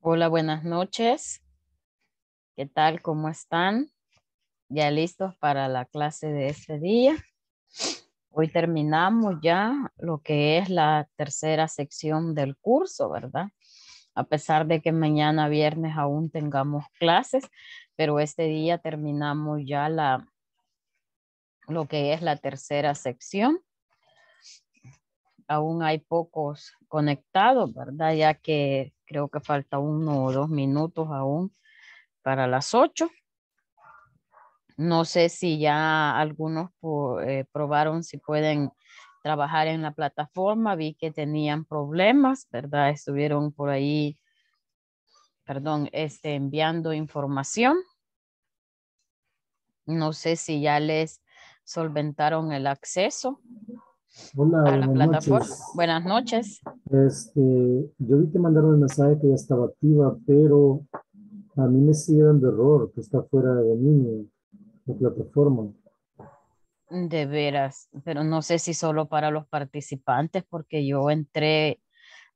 Hola, buenas noches. ¿Qué tal? ¿Cómo están? ¿Ya listos para la clase de este día? Hoy terminamos ya lo que es la tercera sección del curso, ¿verdad? A pesar de que mañana viernes aún tengamos clases, pero este día terminamos ya la, lo que es la tercera sección. Aún hay pocos conectados, ¿verdad? Ya que Creo que falta uno o dos minutos aún para las ocho. No sé si ya algunos eh, probaron si pueden trabajar en la plataforma. Vi que tenían problemas, ¿verdad? Estuvieron por ahí, perdón, este, enviando información. No sé si ya les solventaron el acceso. Hola, buenas Noches. Buenas noches. Este, yo vi que mandaron el mensaje que ya estaba activa, pero a mí me sigue dando error que está fuera de dominio de plataforma. De veras, pero no sé si solo para los participantes, porque yo entré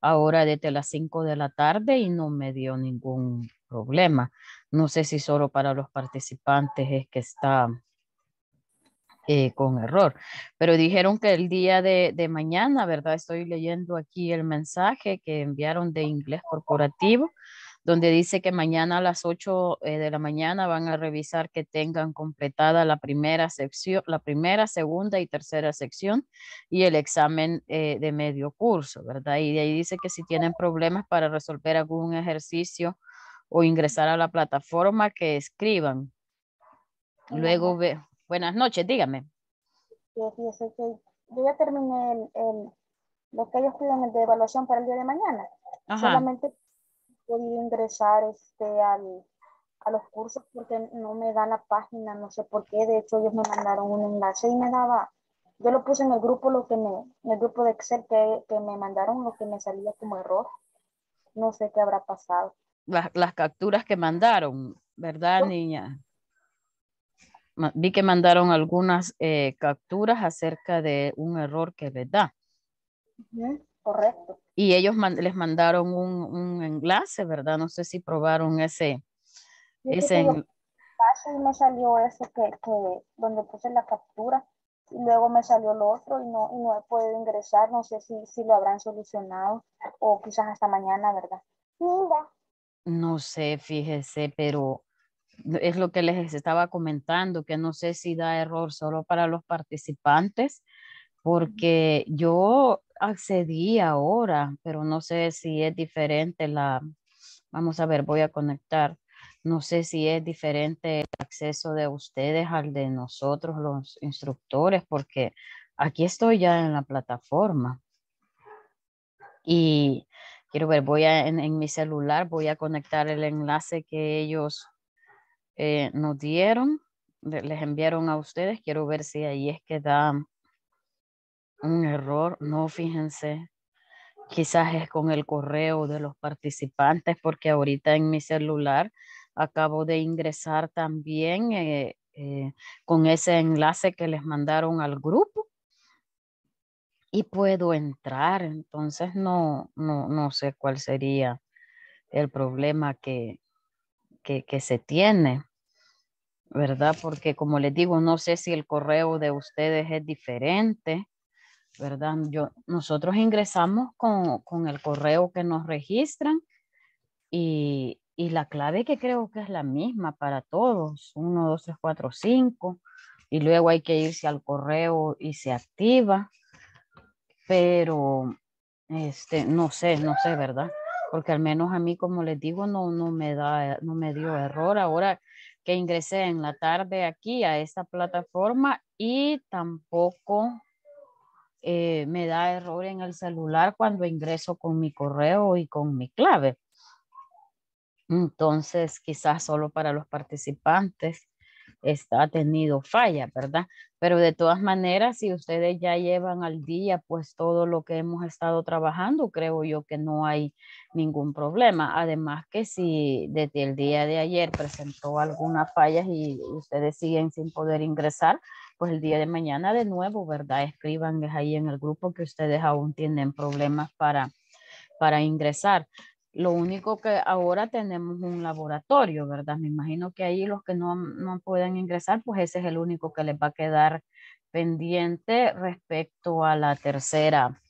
ahora desde las 5 de la tarde y no me dio ningún problema. No sé si solo para los participantes es que está eh, con error. Pero dijeron que el día de, mañana, ¿verdad? Estoy leyendo aquí el mensaje que enviaron de inglés corporativo, donde dice que mañana a las 8 eh, de la mañana van a revisar que tengan completada la primera sección, la primera, segunda y tercera sección y el examen eh, de medio curso, ¿verdad? Y ahí dice que si tienen problemas para resolver algún ejercicio o ingresar a la plataforma, que escriban. Luego ve, Buenas noches, dígame. Yo, ya terminé el, lo que ellos piden de evaluación para el día de mañana. Solamente podía ingresar este, a los cursos porque no me da la página, no sé por qué. De hecho, ellos me mandaron un enlace y me daba, yo lo puse en el grupo, lo que me, el grupo de Excel que, me mandaron, lo que me salía como error. No sé qué habrá pasado. Las, capturas que mandaron, ¿verdad, niña? vi que mandaron algunas eh, capturas acerca de un error que es da. correcto. Y ellos les mandaron un, un, enlace, ¿verdad? No sé si probaron ese. dicen ese me salió ese que, que, donde puse la captura y luego me salió lo otro y no, y no he podido ingresar. No sé si, si lo habrán solucionado o quizás hasta mañana, ¿verdad? No sé, fíjese, pero es lo que les estaba comentando, que no sé si da error solo para los participantes, porque yo accedí ahora, pero no sé si es diferente la, vamos a ver, voy a conectar, no sé si es diferente el acceso de ustedes al de nosotros los instructores, porque aquí estoy ya en la plataforma. Y quiero ver, voy en, en mi celular, voy a conectar el enlace que ellos eh, nos dieron, les enviaron a ustedes. Quiero ver si ahí es que da un error. No, fíjense, quizás es con el correo de los participantes, porque ahorita en mi celular acabo de ingresar también eh, eh, con ese enlace que les mandaron al grupo y puedo entrar, entonces no, no sé cuál sería el problema que, que, se tiene, ¿verdad? Porque como les digo, no sé si el correo de ustedes es diferente, ¿verdad? Yo, nosotros ingresamos con, el correo que nos registran y, la clave que creo que es la misma para todos, 1, 2, 3, 4, 5, y luego hay que irse al correo y se activa, pero este, no sé, no sé, ¿verdad? porque al menos a mí, como les digo, no, no, me, da, no me dio error ahora que ingresé en la tarde aquí a esta plataforma y tampoco eh, me da error en el celular cuando ingreso con mi correo y con mi clave. Entonces, quizás solo para los participantes está, ha tenido falla, ¿verdad? Pero de todas maneras, si ustedes ya llevan al día, pues todo lo que hemos estado trabajando, creo yo que no hay ningún problema. Además que si desde el día de ayer presentó algunas fallas y ustedes siguen sin poder ingresar, pues el día de mañana de nuevo, ¿verdad? Escriban ahí en el grupo que ustedes aún tienen problemas para, para ingresar. Lo único que ahora tenemos un laboratorio, ¿verdad? Me imagino que ahí los que no, no puedan ingresar, pues ese es el único que les va a quedar pendiente respecto a la tercera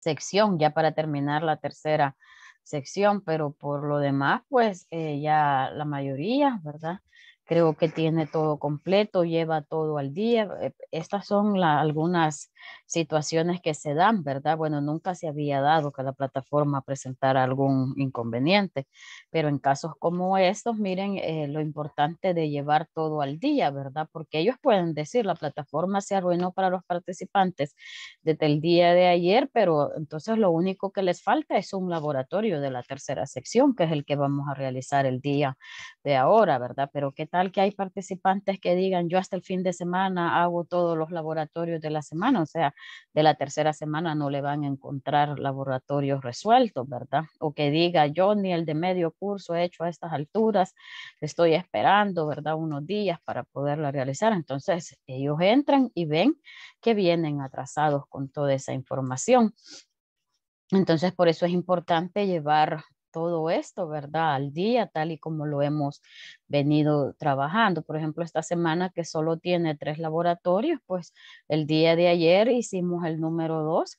sección, ya para terminar la tercera sección, pero por lo demás, pues eh, ya la mayoría, ¿verdad? creo que tiene todo completo, lleva todo al día. Eh, estas son algunas situaciones que se dan, ¿verdad? Bueno, nunca se había dado que la plataforma presentara algún inconveniente, pero en casos como estos, miren eh, lo importante de llevar todo al día, ¿verdad? Porque ellos pueden decir, la plataforma se arruinó para los participantes desde el día de ayer, pero entonces lo único que les falta es un laboratorio de la tercera sección, que es el que vamos a realizar el día de ahora, ¿verdad? Pero qué tal que hay participantes que digan, yo hasta el fin de semana hago todos los laboratorios de la semana, o sea, de la tercera semana no le van a encontrar laboratorios resueltos, ¿verdad? O que diga, yo ni el de medio curso hecho a estas alturas, estoy esperando, ¿verdad? Unos días para poderla realizar. Entonces, ellos entran y ven que vienen atrasados con toda esa información. Entonces, por eso es importante llevar todo esto, ¿verdad? Al día, tal y como lo hemos venido trabajando. Por ejemplo, esta semana que solo tiene tres laboratorios, pues el día de ayer hicimos el número dos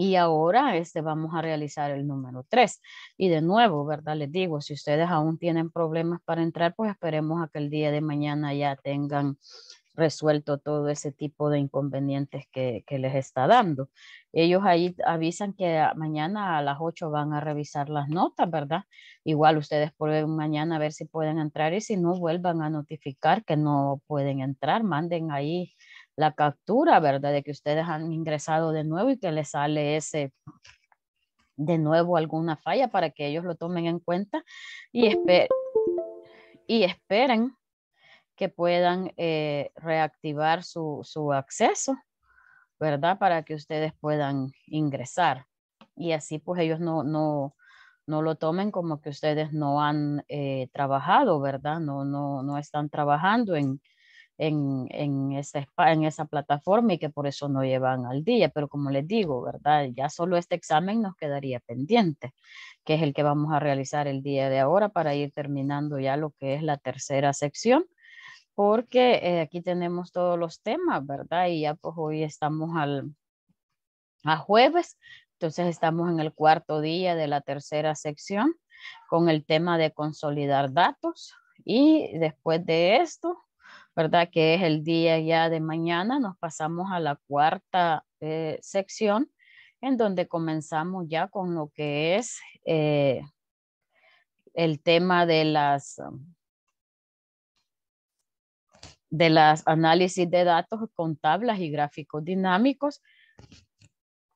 y ahora este, vamos a realizar el número tres Y de nuevo, ¿verdad? Les digo, si ustedes aún tienen problemas para entrar, pues esperemos a que el día de mañana ya tengan resuelto todo ese tipo de inconvenientes que, les está dando. Ellos ahí avisan que mañana a las 8 van a revisar las notas, ¿verdad? Igual ustedes pueden mañana a ver si pueden entrar y si no, vuelvan a notificar que no pueden entrar, manden ahí la captura, ¿verdad? De que ustedes han ingresado de nuevo y que les sale ese de nuevo alguna falla para que ellos lo tomen en cuenta y, y esperen que puedan eh, reactivar su, acceso, ¿verdad? Para que ustedes puedan ingresar. Y así pues ellos no, lo tomen como que ustedes no han eh, trabajado, ¿verdad? No, no, están trabajando en, esa, en esa plataforma y que por eso no llevan al día. Pero como les digo, ¿verdad? Ya solo este examen nos quedaría pendiente, que es el que vamos a realizar el día de ahora para ir terminando ya lo que es la tercera sección porque eh, aquí tenemos todos los temas, ¿verdad? Y ya pues hoy estamos al, a jueves, entonces estamos en el cuarto día de la tercera sección con el tema de consolidar datos y después de esto, ¿verdad? Que es el día ya de mañana, nos pasamos a la cuarta eh, sección en donde comenzamos ya con lo que es eh, el tema de las de las análisis de datos con tablas y gráficos dinámicos.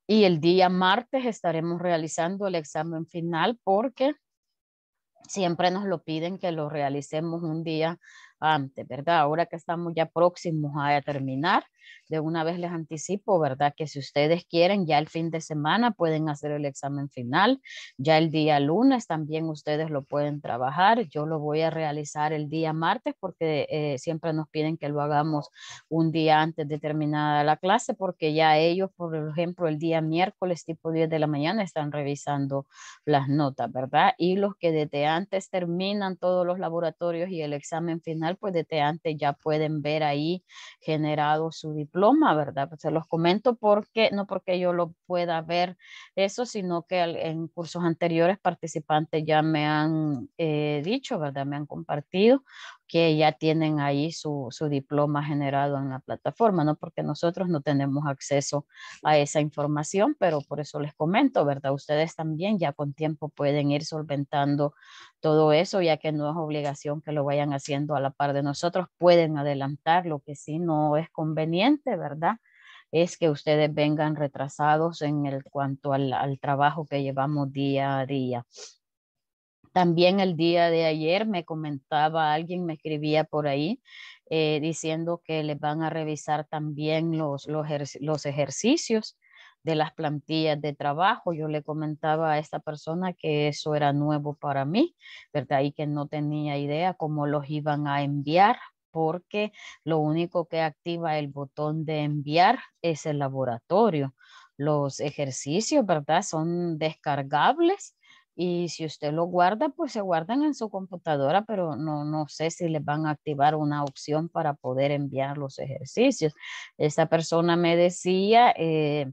Y el día martes estaremos realizando el examen final porque siempre nos lo piden que lo realicemos un día antes, ¿verdad? Ahora que estamos ya próximos a terminar, de una vez les anticipo, ¿verdad? Que si ustedes quieren, ya el fin de semana pueden hacer el examen final, ya el día lunes también ustedes lo pueden trabajar. Yo lo voy a realizar el día martes porque eh, siempre nos piden que lo hagamos un día antes de terminada la clase porque ya ellos, por ejemplo, el día miércoles tipo 10 de la mañana están revisando las notas, ¿verdad? Y los que desde antes terminan todos los laboratorios y el examen final, pues desde antes ya pueden ver ahí generado su diploma, ¿verdad? Pues, se los comento porque, no porque yo lo pueda ver eso, sino que en cursos anteriores participantes ya me han eh, dicho, ¿verdad? Me han compartido que ya tienen ahí su, diploma generado en la plataforma, ¿no? Porque nosotros no tenemos acceso a esa información, pero por eso les comento, ¿verdad? Ustedes también ya con tiempo pueden ir solventando todo eso, ya que no es obligación que lo vayan haciendo a la par de nosotros, pueden adelantar lo que sí no es conveniente, ¿verdad? es que ustedes vengan retrasados en el cuanto al, al trabajo que llevamos día a día. También el día de ayer me comentaba alguien, me escribía por ahí, eh, diciendo que les van a revisar también los, los ejercicios de las plantillas de trabajo. Yo le comentaba a esta persona que eso era nuevo para mí, ¿verdad? Y que no tenía idea cómo los iban a enviar, porque lo único que activa el botón de enviar es el laboratorio. Los ejercicios, ¿verdad? Son descargables y si usted lo guarda, pues se guardan en su computadora, pero no, no sé si les van a activar una opción para poder enviar los ejercicios. Esta persona me decía eh,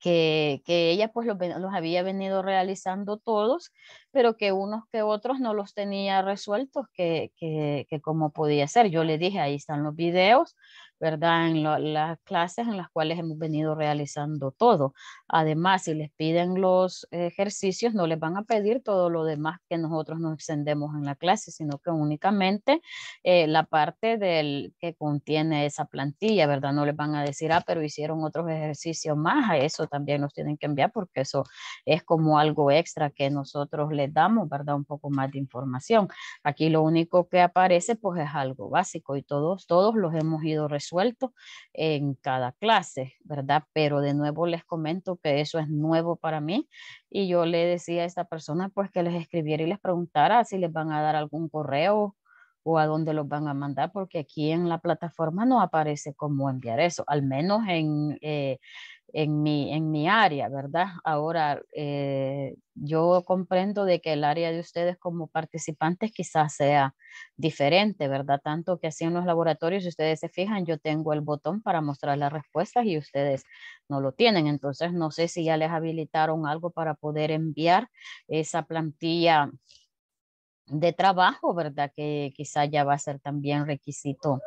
que, que, ella pues los, había venido realizando todos, pero que unos que otros no los tenía resueltos, que, que, que como podía ser. Yo le dije, ahí están los videos, ¿verdad? En las clases en las cuales hemos venido realizando todo. Además, si les piden los ejercicios, no les van a pedir todo lo demás que nosotros nos extendemos en la clase, sino que únicamente eh, la parte del que contiene esa plantilla, ¿verdad? No les van a decir, ah, pero hicieron otros ejercicios más, a eso también nos tienen que enviar porque eso es como algo extra que nosotros les damos, ¿verdad? Un poco más de información. Aquí lo único que aparece pues es algo básico y todos, todos los hemos ido resolviendo en cada clase, ¿verdad? Pero de nuevo les comento que eso es nuevo para mí y yo le decía a esta persona pues que les escribiera y les preguntara si les van a dar algún correo o a dónde los van a mandar, porque aquí en la plataforma no aparece cómo enviar eso, al menos en eh, en mi, en mi área, ¿verdad? Ahora, eh, yo comprendo de que el área de ustedes como participantes quizás sea diferente, ¿verdad? Tanto que así en los laboratorios, si ustedes se fijan, yo tengo el botón para mostrar las respuestas y ustedes no lo tienen. Entonces, no sé si ya les habilitaron algo para poder enviar esa plantilla de trabajo, ¿verdad? Que quizá ya va a ser también requisito,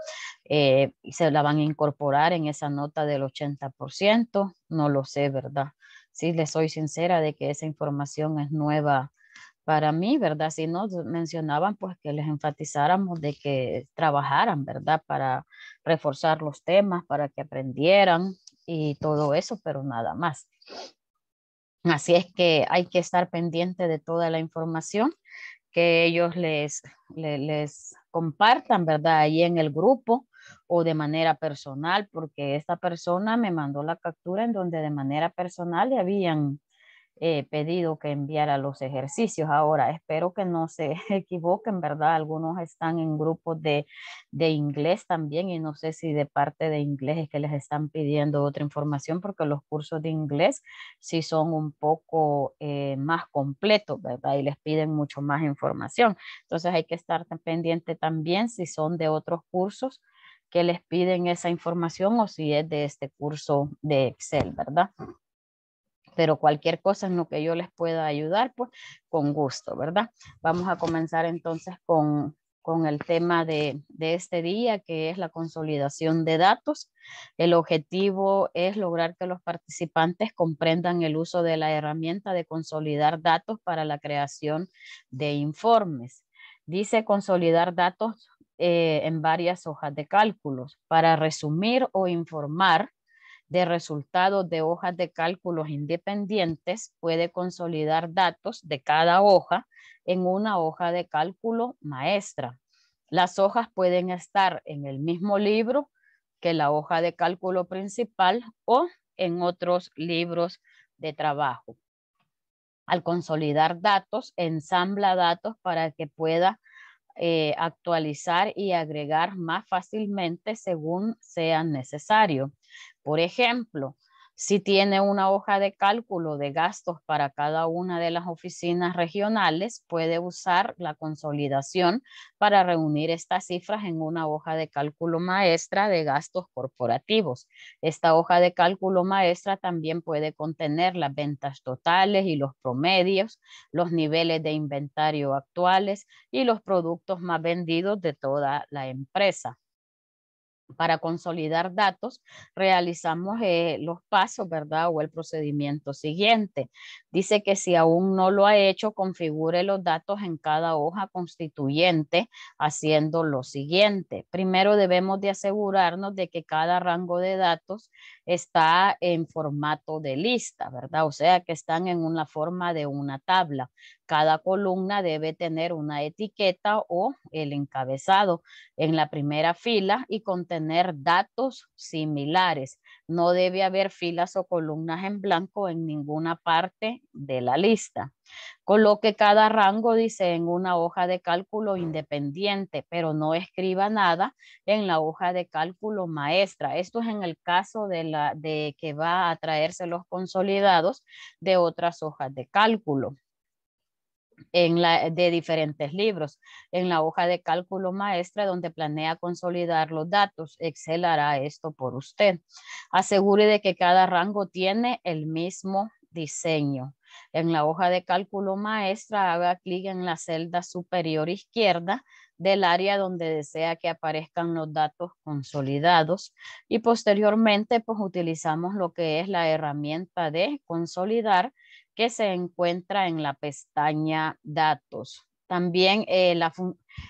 eh, y se la van a incorporar en esa nota del 80%, no lo sé, ¿verdad? si les soy sincera de que esa información es nueva para mí, ¿verdad? Si nos mencionaban, pues que les enfatizáramos de que trabajaran, ¿verdad? Para reforzar los temas, para que aprendieran y todo eso, pero nada más. Así es que hay que estar pendiente de toda la información que ellos les, les, compartan, ¿verdad? Ahí en el grupo o de manera personal, porque esta persona me mandó la captura en donde de manera personal le habían pedido que enviara los ejercicios. Ahora, espero que no se equivoquen, ¿verdad? Algunos están en grupos de, inglés también y no sé si de parte de inglés es que les están pidiendo otra información porque los cursos de inglés sí son un poco eh, más completos, ¿verdad? Y les piden mucho más información. Entonces hay que estar pendiente también si son de otros cursos que les piden esa información o si es de este curso de Excel, ¿verdad? pero cualquier cosa en lo que yo les pueda ayudar, pues con gusto, ¿verdad? Vamos a comenzar entonces con, el tema de, este día, que es la consolidación de datos. El objetivo es lograr que los participantes comprendan el uso de la herramienta de consolidar datos para la creación de informes. Dice consolidar datos eh, en varias hojas de cálculos para resumir o informar de resultados de hojas de cálculos independientes puede consolidar datos de cada hoja en una hoja de cálculo maestra. Las hojas pueden estar en el mismo libro que la hoja de cálculo principal o en otros libros de trabajo. Al consolidar datos, ensambla datos para que pueda eh, actualizar y agregar más fácilmente según sea necesario. Por ejemplo, si tiene una hoja de cálculo de gastos para cada una de las oficinas regionales, puede usar la consolidación para reunir estas cifras en una hoja de cálculo maestra de gastos corporativos. Esta hoja de cálculo maestra también puede contener las ventas totales y los promedios, los niveles de inventario actuales y los productos más vendidos de toda la empresa para consolidar datos, realizamos eh, los pasos, ¿verdad? O el procedimiento siguiente. Dice que si aún no lo ha hecho, configure los datos en cada hoja constituyente haciendo lo siguiente. Primero debemos de asegurarnos de que cada rango de datos está en formato de lista, ¿verdad? O sea que están en una forma de una tabla. Cada columna debe tener una etiqueta o el encabezado en la primera fila y contener datos similares. No debe haber filas o columnas en blanco en ninguna parte de la lista. Coloque cada rango, dice, en una hoja de cálculo independiente, pero no escriba nada en la hoja de cálculo maestra. Esto es en el caso de, la, de que va a traerse los consolidados de otras hojas de cálculo. En la, de diferentes libros. En la hoja de cálculo maestra donde planea consolidar los datos, Excel hará esto por usted. Asegure de que cada rango tiene el mismo diseño. En la hoja de cálculo maestra haga clic en la celda superior izquierda del área donde desea que aparezcan los datos consolidados y posteriormente pues utilizamos lo que es la herramienta de consolidar que se encuentra en la pestaña datos. También eh,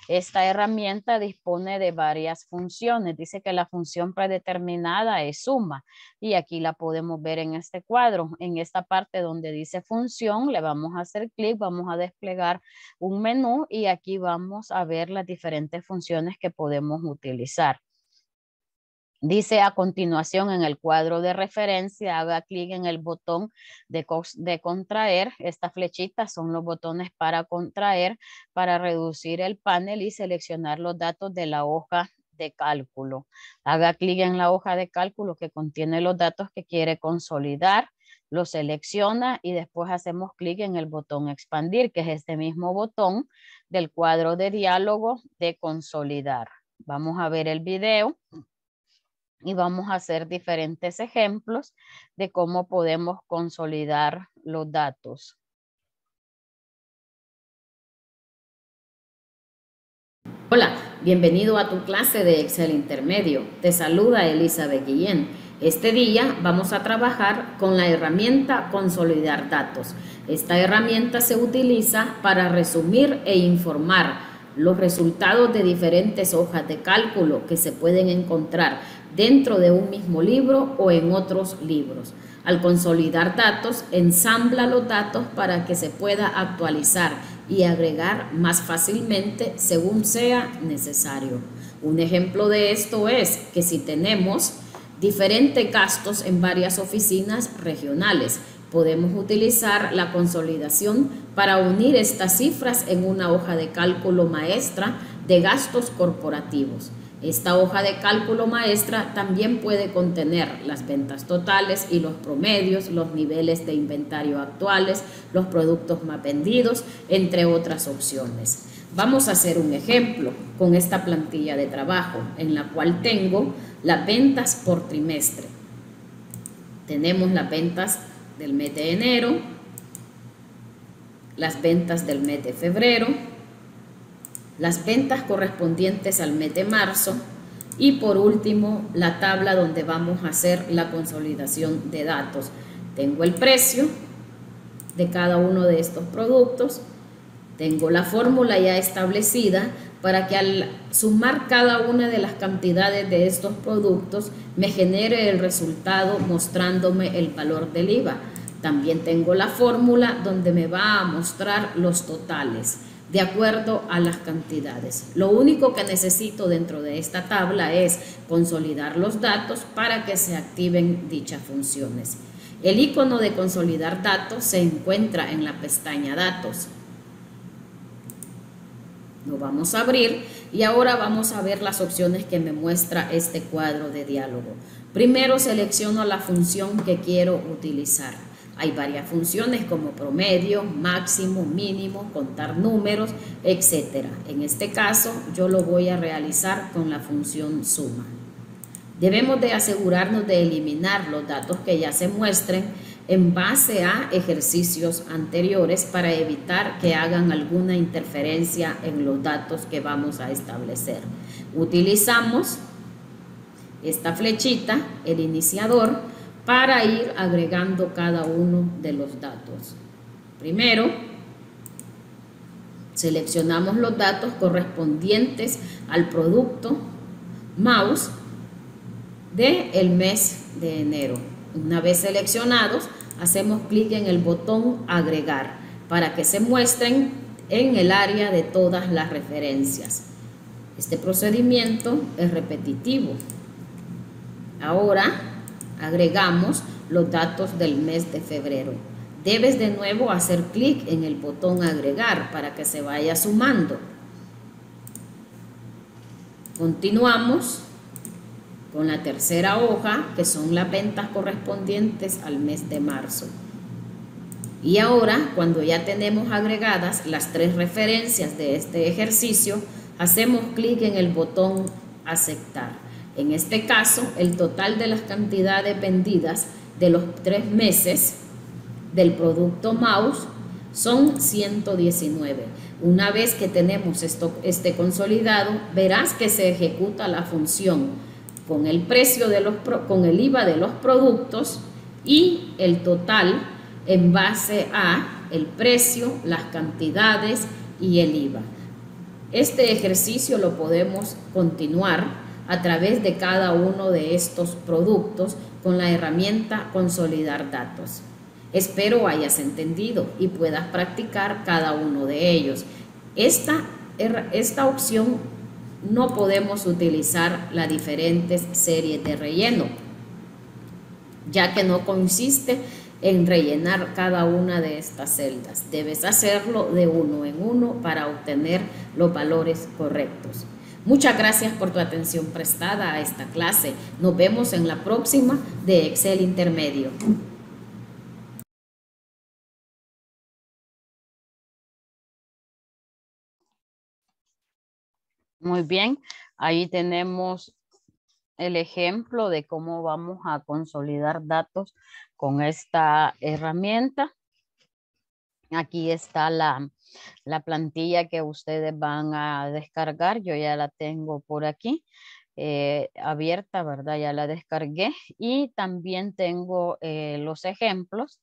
esta herramienta dispone de varias funciones. Dice que la función predeterminada es suma y aquí la podemos ver en este cuadro. En esta parte donde dice función le vamos a hacer clic, vamos a desplegar un menú y aquí vamos a ver las diferentes funciones que podemos utilizar. Dice a continuación en el cuadro de referencia, haga clic en el botón de, de, contraer. Estas flechitas son los botones para contraer, para reducir el panel y seleccionar los datos de la hoja de cálculo. Haga clic en la hoja de cálculo que contiene los datos que quiere consolidar lo selecciona y después hacemos clic en el botón expandir, que es este mismo botón del cuadro de diálogo de consolidar. Vamos a ver el video y vamos a hacer diferentes ejemplos de cómo podemos consolidar los datos. Hola, bienvenido a tu clase de Excel Intermedio. Te saluda Elizabeth Guillén. Este día vamos a trabajar con la herramienta Consolidar Datos. Esta herramienta se utiliza para resumir e informar los resultados de diferentes hojas de cálculo que se pueden encontrar dentro de un mismo libro o en otros libros. Al consolidar datos, ensambla los datos para que se pueda actualizar y agregar más fácilmente según sea necesario. Un ejemplo de esto es que si tenemos diferentes gastos en varias oficinas regionales, podemos utilizar la consolidación para unir estas cifras en una hoja de cálculo maestra de gastos corporativos. Esta hoja de cálculo maestra también puede contener las ventas totales y los promedios, los niveles de inventario actuales, los productos más vendidos, entre otras opciones. Vamos a hacer un ejemplo con esta plantilla de trabajo en la cual tengo las ventas por trimestre. Tenemos las ventas del mes de enero, las ventas del mes de febrero, las ventas correspondientes al mes de marzo y por último la tabla donde vamos a hacer la consolidación de datos. Tengo el precio de cada uno de estos productos, tengo la fórmula ya establecida para que al sumar cada una de las cantidades de estos productos me genere el resultado mostrándome el valor del IVA. También tengo la fórmula donde me va a mostrar los totales de acuerdo a las cantidades. Lo único que necesito dentro de esta tabla es consolidar los datos para que se activen dichas funciones. El icono de consolidar datos se encuentra en la pestaña datos. Lo vamos a abrir y ahora vamos a ver las opciones que me muestra este cuadro de diálogo. Primero selecciono la función que quiero utilizar. Hay varias funciones como promedio, máximo, mínimo, contar números, etc. En este caso yo lo voy a realizar con la función suma. Debemos de asegurarnos de eliminar los datos que ya se muestren en base a ejercicios anteriores para evitar que hagan alguna interferencia en los datos que vamos a establecer. Utilizamos esta flechita, el iniciador, para ir agregando cada uno de los datos. Primero, seleccionamos los datos correspondientes al producto mouse del el mes de enero. Una vez seleccionados, hacemos clic en el botón agregar para que se muestren en el área de todas las referencias. Este procedimiento es repetitivo. Ahora Agregamos los datos del mes de febrero. Debes de nuevo hacer clic en el botón agregar para que se vaya sumando. Continuamos con la tercera hoja que son las ventas correspondientes al mes de marzo. Y ahora, cuando ya tenemos agregadas las tres referencias de este ejercicio, hacemos clic en el botón aceptar. En este caso, el total de las cantidades vendidas de los tres meses del producto Mouse son 119. Una vez que tenemos esto, este consolidado, verás que se ejecuta la función con el precio de los con el IVA de los productos y el total en base a el precio, las cantidades y el IVA. Este ejercicio lo podemos continuar a través de cada uno de estos productos con la herramienta Consolidar Datos. Espero hayas entendido y puedas practicar cada uno de ellos. Esta, esta opción no podemos utilizar las diferentes series de relleno, ya que no consiste en rellenar cada una de estas celdas. Debes hacerlo de uno en uno para obtener los valores correctos. Muchas gracias por tu atención prestada a esta clase. Nos vemos en la próxima de Excel Intermedio. Muy bien, ahí tenemos el ejemplo de cómo vamos a consolidar datos con esta herramienta. Aquí está la, la plantilla que ustedes van a descargar, yo ya la tengo por aquí. Eh, abierta, ¿verdad? Ya la descargué y también tengo eh, los ejemplos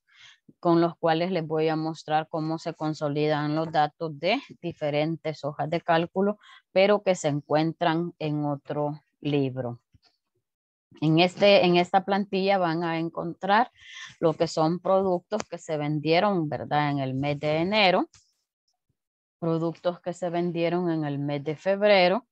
con los cuales les voy a mostrar cómo se consolidan los datos de diferentes hojas de cálculo, pero que se encuentran en otro libro. En, este, en esta plantilla van a encontrar lo que son productos que se vendieron, ¿verdad? En el mes de enero, productos que se vendieron en el mes de febrero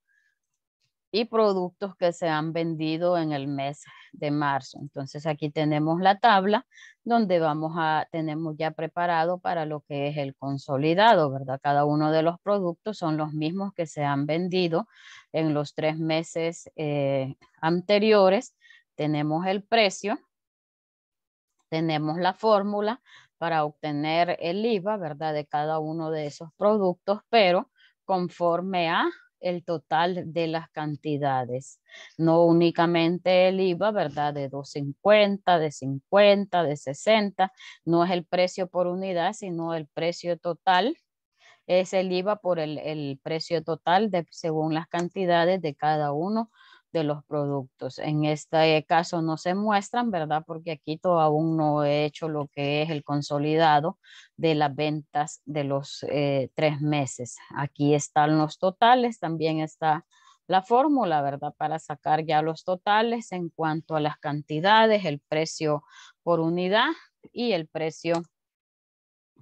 y productos que se han vendido en el mes de marzo. Entonces aquí tenemos la tabla donde vamos a, tenemos ya preparado para lo que es el consolidado, ¿verdad? Cada uno de los productos son los mismos que se han vendido en los tres meses eh, anteriores. Tenemos el precio, tenemos la fórmula, para obtener el IVA, ¿verdad? De cada uno de esos productos, pero conforme a el total de las cantidades, no únicamente el IVA, ¿verdad? De 250, de 50, de 60, no es el precio por unidad, sino el precio total, es el IVA por el, el precio total de, según las cantidades de cada uno de los productos. En este caso no se muestran, ¿verdad? Porque aquí todavía aún no he hecho lo que es el consolidado de las ventas de los eh, tres meses. Aquí están los totales, también está la fórmula, ¿verdad? Para sacar ya los totales en cuanto a las cantidades, el precio por unidad y el precio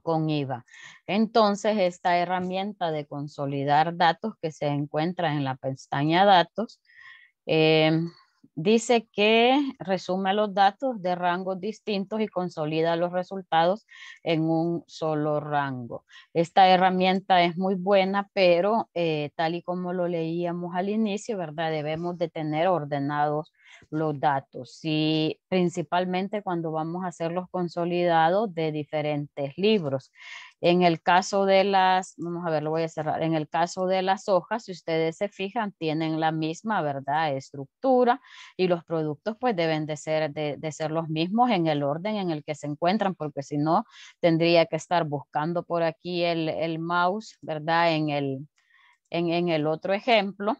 con IVA. Entonces, esta herramienta de consolidar datos que se encuentra en la pestaña datos eh, dice que resume los datos de rangos distintos y consolida los resultados en un solo rango. Esta herramienta es muy buena, pero eh, tal y como lo leíamos al inicio, ¿verdad? Debemos de tener ordenados los datos y principalmente cuando vamos a hacer los consolidados de diferentes libros. En el caso de las, vamos a ver, lo voy a cerrar, en el caso de las hojas, si ustedes se fijan, tienen la misma, ¿verdad?, estructura y los productos pues deben de ser, de, ser los mismos en el orden en el que se encuentran, porque si no, tendría que estar buscando por aquí el, el mouse, ¿verdad?, en el, en el otro ejemplo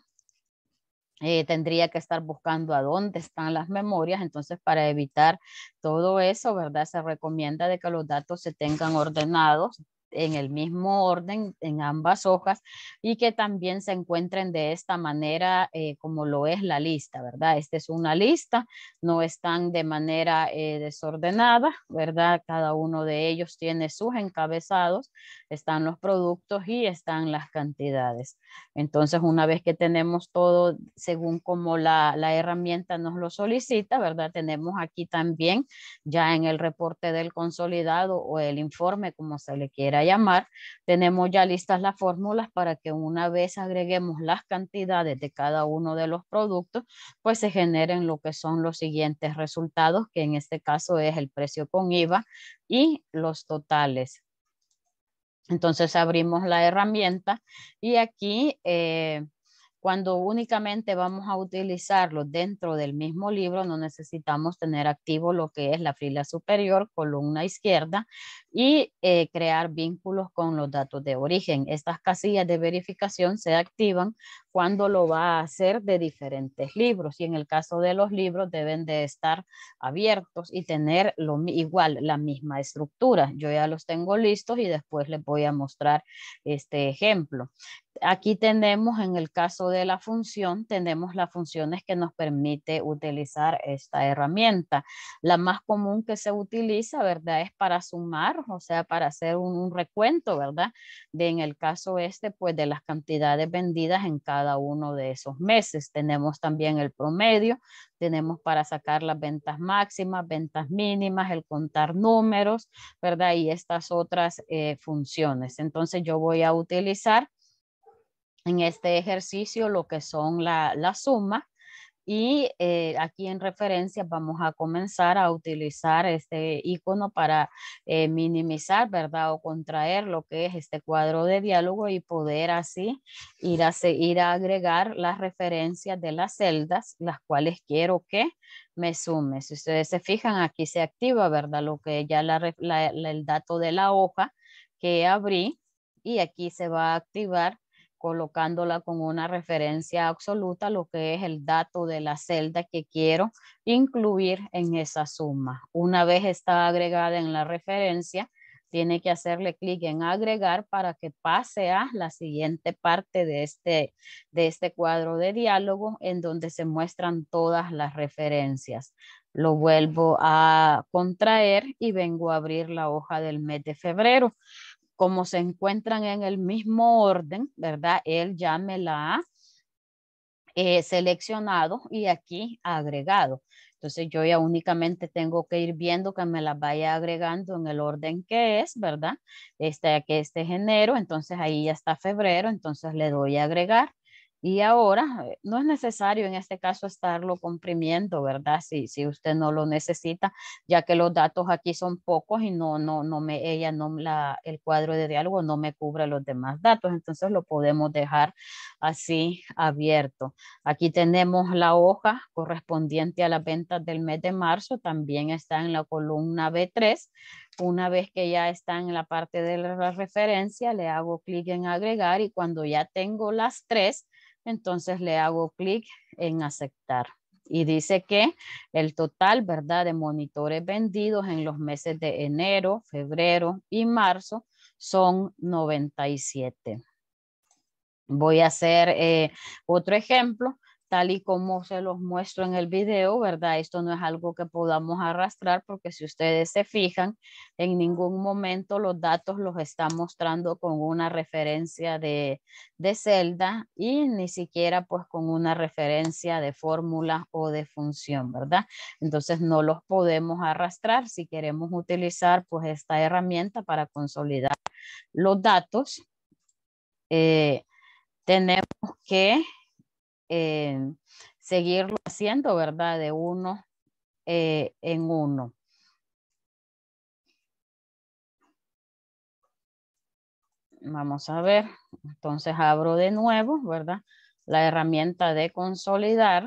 eh, tendría que estar buscando a dónde están las memorias, entonces para evitar todo eso, ¿verdad? Se recomienda de que los datos se tengan ordenados en el mismo orden en ambas hojas y que también se encuentren de esta manera eh, como lo es la lista, ¿verdad? Esta es una lista, no están de manera eh, desordenada, ¿verdad? Cada uno de ellos tiene sus encabezados, están los productos y están las cantidades. Entonces, una vez que tenemos todo según como la, la herramienta nos lo solicita, ¿verdad? Tenemos aquí también ya en el reporte del consolidado o el informe, como se le quiera llamar, tenemos ya listas las fórmulas para que una vez agreguemos las cantidades de cada uno de los productos, pues se generen lo que son los siguientes resultados, que en este caso es el precio con IVA y los totales. Entonces abrimos la herramienta y aquí... Eh, cuando únicamente vamos a utilizarlo dentro del mismo libro, no necesitamos tener activo lo que es la fila superior, columna izquierda, y eh, crear vínculos con los datos de origen. Estas casillas de verificación se activan cuando lo va a hacer de diferentes libros y en el caso de los libros deben de estar abiertos y tener lo, igual la misma estructura. Yo ya los tengo listos y después les voy a mostrar este ejemplo. Aquí tenemos en el caso de la función, tenemos las funciones que nos permite utilizar esta herramienta. La más común que se utiliza, ¿verdad? Es para sumar o sea, para hacer un, recuento, ¿verdad? De en el caso este, pues de las cantidades vendidas en cada uno de esos meses. Tenemos también el promedio, tenemos para sacar las ventas máximas, ventas mínimas, el contar números, ¿verdad? Y estas otras eh, funciones. Entonces yo voy a utilizar en este ejercicio lo que son la, la suma, y eh, aquí en referencias vamos a comenzar a utilizar este icono para eh, minimizar, ¿verdad? O contraer lo que es este cuadro de diálogo y poder así ir a, ir a agregar las referencias de las celdas, las cuales quiero que me sume. Si ustedes se fijan, aquí se activa, ¿verdad? Lo que ya el dato de la hoja que abrí y aquí se va a activar colocándola con una referencia absoluta, lo que es el dato de la celda que quiero incluir en esa suma. Una vez está agregada en la referencia, tiene que hacerle clic en agregar para que pase a la siguiente parte de este, de este cuadro de diálogo en donde se muestran todas las referencias. Lo vuelvo a contraer y vengo a abrir la hoja del mes de febrero como se encuentran en el mismo orden, ¿verdad? Él ya me la ha eh, seleccionado y aquí agregado. Entonces yo ya únicamente tengo que ir viendo que me la vaya agregando en el orden que es, ¿verdad? Este, que este es enero, entonces ahí ya está febrero, entonces le doy a agregar. Y ahora eh, no es necesario en este caso estarlo comprimiendo, ¿verdad? Si, si usted no lo necesita, ya que los datos aquí son pocos y no, no, no me, ella no la, el cuadro de diálogo no me cubre los demás datos, entonces lo podemos dejar así abierto. Aquí tenemos la hoja correspondiente a las ventas del mes de marzo, también está en la columna B3. Una vez que ya está en la parte de la referencia, le hago clic en agregar y cuando ya tengo las tres, entonces le hago clic en aceptar. Y dice que el total, ¿verdad?, de monitores vendidos en los meses de enero, febrero y marzo son 97. Voy a hacer eh, otro ejemplo tal y como se los muestro en el video, ¿verdad? Esto no es algo que podamos arrastrar porque si ustedes se fijan, en ningún momento los datos los está mostrando con una referencia de, de celda y ni siquiera pues con una referencia de fórmula o de función, ¿verdad? Entonces no los podemos arrastrar si queremos utilizar pues esta herramienta para consolidar los datos. Eh, tenemos que seguirlo haciendo, ¿verdad? De uno eh, en uno. Vamos a ver, entonces abro de nuevo, ¿verdad? La herramienta de consolidar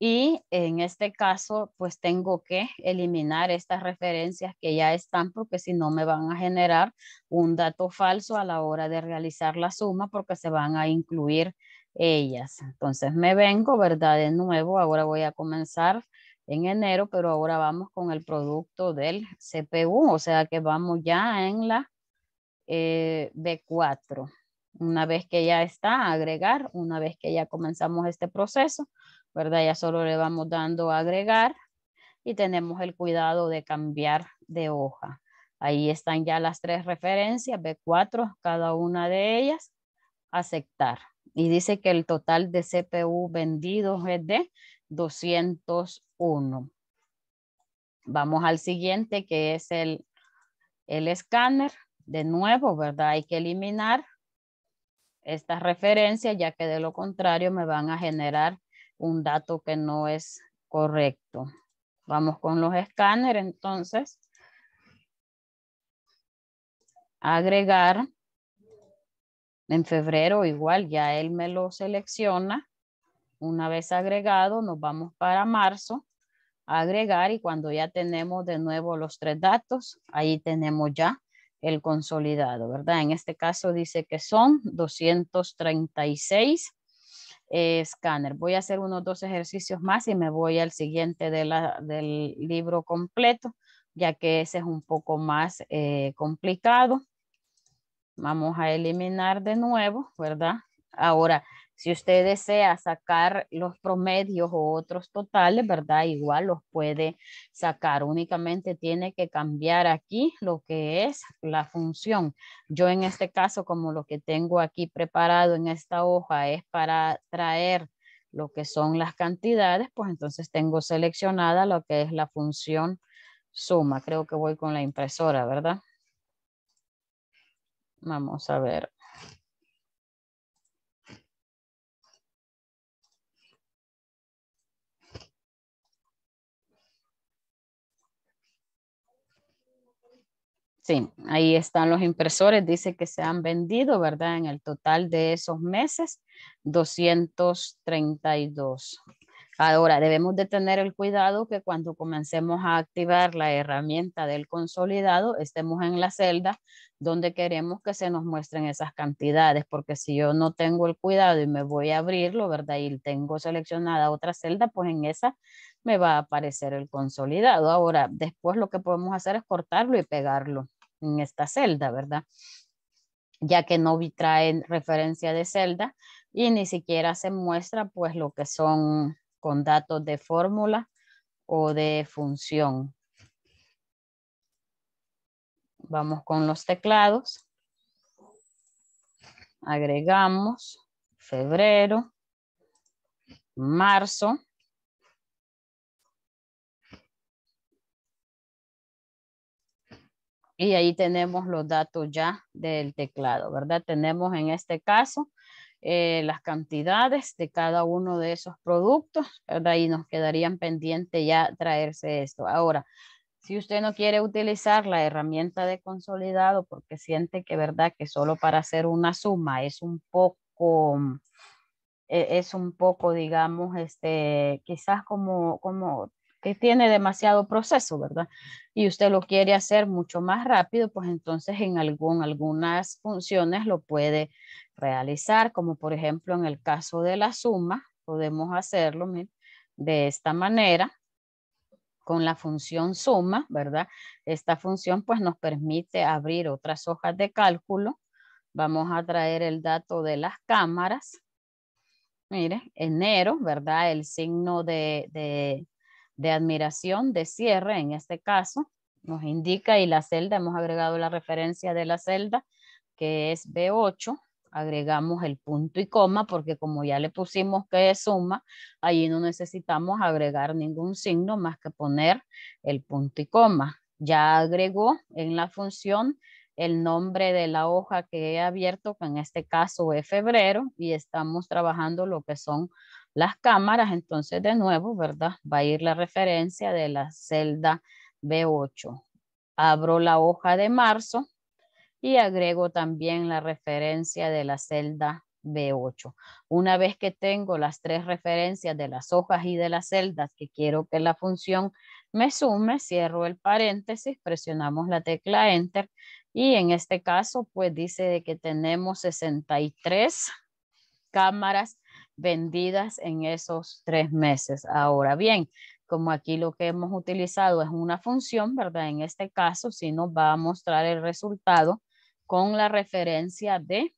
y en este caso, pues tengo que eliminar estas referencias que ya están porque si no me van a generar un dato falso a la hora de realizar la suma porque se van a incluir ellas. Entonces me vengo, ¿verdad? De nuevo, ahora voy a comenzar en enero, pero ahora vamos con el producto del CPU, o sea que vamos ya en la eh, B4. Una vez que ya está, agregar, una vez que ya comenzamos este proceso, ¿verdad? Ya solo le vamos dando a agregar y tenemos el cuidado de cambiar de hoja. Ahí están ya las tres referencias, B4, cada una de ellas, aceptar. Y dice que el total de CPU vendidos es de 201. Vamos al siguiente que es el, el escáner. De nuevo, ¿verdad? Hay que eliminar estas referencias ya que de lo contrario me van a generar un dato que no es correcto. Vamos con los escáneres entonces. Agregar. En febrero igual ya él me lo selecciona. Una vez agregado nos vamos para marzo. Agregar y cuando ya tenemos de nuevo los tres datos, ahí tenemos ya el consolidado, ¿verdad? En este caso dice que son 236 escáner. voy a hacer unos dos ejercicios más y me voy al siguiente de del libro completo, ya que ese es un poco más eh, complicado. Vamos a eliminar de nuevo, ¿verdad? Ahora, si usted desea sacar los promedios o otros totales, ¿verdad? Igual los puede sacar. Únicamente tiene que cambiar aquí lo que es la función. Yo en este caso, como lo que tengo aquí preparado en esta hoja es para traer lo que son las cantidades, pues entonces tengo seleccionada lo que es la función suma. Creo que voy con la impresora, ¿verdad? Vamos a ver. Sí, ahí están los impresores. Dice que se han vendido, ¿verdad? En el total de esos meses, 232. Ahora, debemos de tener el cuidado que cuando comencemos a activar la herramienta del consolidado, estemos en la celda donde queremos que se nos muestren esas cantidades, porque si yo no tengo el cuidado y me voy a abrirlo, ¿verdad? Y tengo seleccionada otra celda, pues en esa me va a aparecer el consolidado. Ahora, después lo que podemos hacer es cortarlo y pegarlo en esta celda, ¿verdad? Ya que no trae referencia de celda y ni siquiera se muestra pues lo que son con datos de fórmula o de función. Vamos con los teclados. Agregamos febrero, marzo, Y ahí tenemos los datos ya del teclado, ¿verdad? Tenemos en este caso eh, las cantidades de cada uno de esos productos, ¿verdad? Y nos quedarían pendientes ya traerse esto. Ahora, si usted no quiere utilizar la herramienta de consolidado porque siente que, ¿verdad? Que solo para hacer una suma es un poco, mm, e, es un poco, digamos, este, quizás como, como que tiene demasiado proceso, ¿verdad? Y usted lo quiere hacer mucho más rápido, pues entonces en algún, algunas funciones lo puede realizar, como por ejemplo en el caso de la suma, podemos hacerlo de esta manera, con la función suma, ¿verdad? Esta función pues nos permite abrir otras hojas de cálculo. Vamos a traer el dato de las cámaras. Mire, enero, ¿verdad? El signo de, de de admiración, de cierre en este caso, nos indica y la celda, hemos agregado la referencia de la celda, que es B8, agregamos el punto y coma, porque como ya le pusimos que es suma, allí no necesitamos agregar ningún signo más que poner el punto y coma. Ya agregó en la función el nombre de la hoja que he abierto, que en este caso es febrero, y estamos trabajando lo que son las cámaras, entonces de nuevo, ¿verdad? Va a ir la referencia de la celda B8. Abro la hoja de marzo y agrego también la referencia de la celda B8. Una vez que tengo las tres referencias de las hojas y de las celdas que quiero que la función me sume, cierro el paréntesis, presionamos la tecla Enter y en este caso pues dice que tenemos 63 cámaras vendidas en esos tres meses. Ahora bien, como aquí lo que hemos utilizado es una función, ¿verdad? En este caso, sí nos va a mostrar el resultado con la referencia de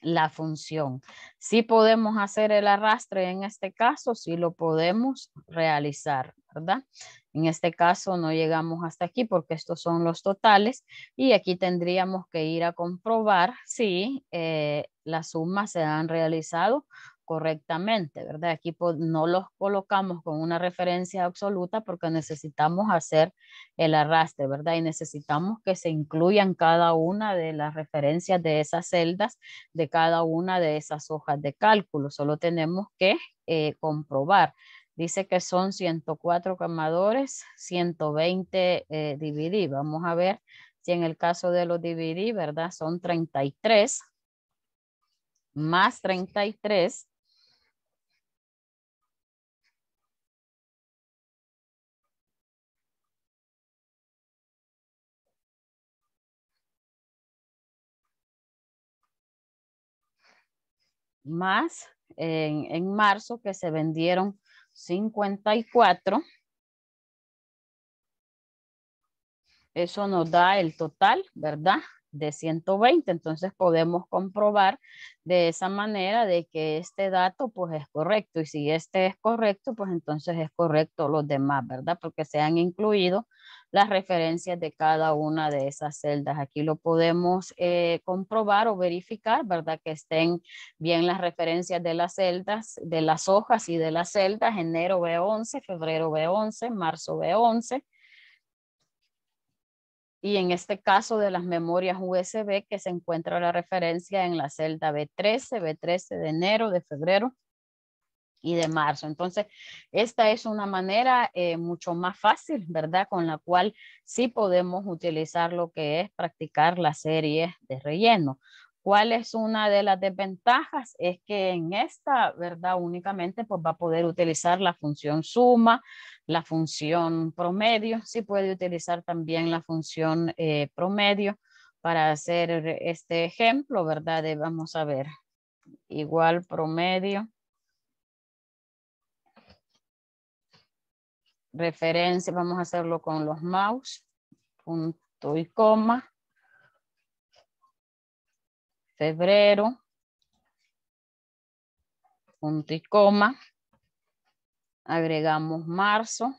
la función. Si podemos hacer el arrastre en este caso, si lo podemos realizar, ¿verdad? En este caso no llegamos hasta aquí porque estos son los totales y aquí tendríamos que ir a comprobar si eh, las sumas se han realizado correctamente, ¿verdad? Aquí pues, no los colocamos con una referencia absoluta porque necesitamos hacer el arrastre, ¿verdad? Y necesitamos que se incluyan cada una de las referencias de esas celdas, de cada una de esas hojas de cálculo. Solo tenemos que eh, comprobar. Dice que son 104 camadores, 120 eh, Vamos a ver si en el caso de los DVD, ¿verdad? Son 33 más 33 más en, marzo que se vendieron 54. Eso nos da el total, ¿verdad? De 120. Entonces podemos comprobar de esa manera de que este dato pues es correcto. Y si este es correcto, pues entonces es correcto los demás, ¿verdad? Porque se han incluido las referencias de cada una de esas celdas. Aquí lo podemos eh, comprobar o verificar, ¿verdad? Que estén bien las referencias de las celdas, de las hojas y de las celdas, enero B11, febrero B11, marzo B11. Y en este caso de las memorias USB que se encuentra la referencia en la celda B13, B13 de enero, de febrero, y de marzo. Entonces, esta es una manera eh, mucho más fácil, ¿verdad? Con la cual sí podemos utilizar lo que es practicar la serie de relleno. ¿Cuál es una de las desventajas? Es que en esta, ¿verdad? Únicamente pues va a poder utilizar la función suma, la función promedio, sí puede utilizar también la función eh, promedio para hacer este ejemplo, ¿verdad? De, vamos a ver, igual promedio referencia, vamos a hacerlo con los mouse, punto y coma, febrero, punto y coma, agregamos marzo,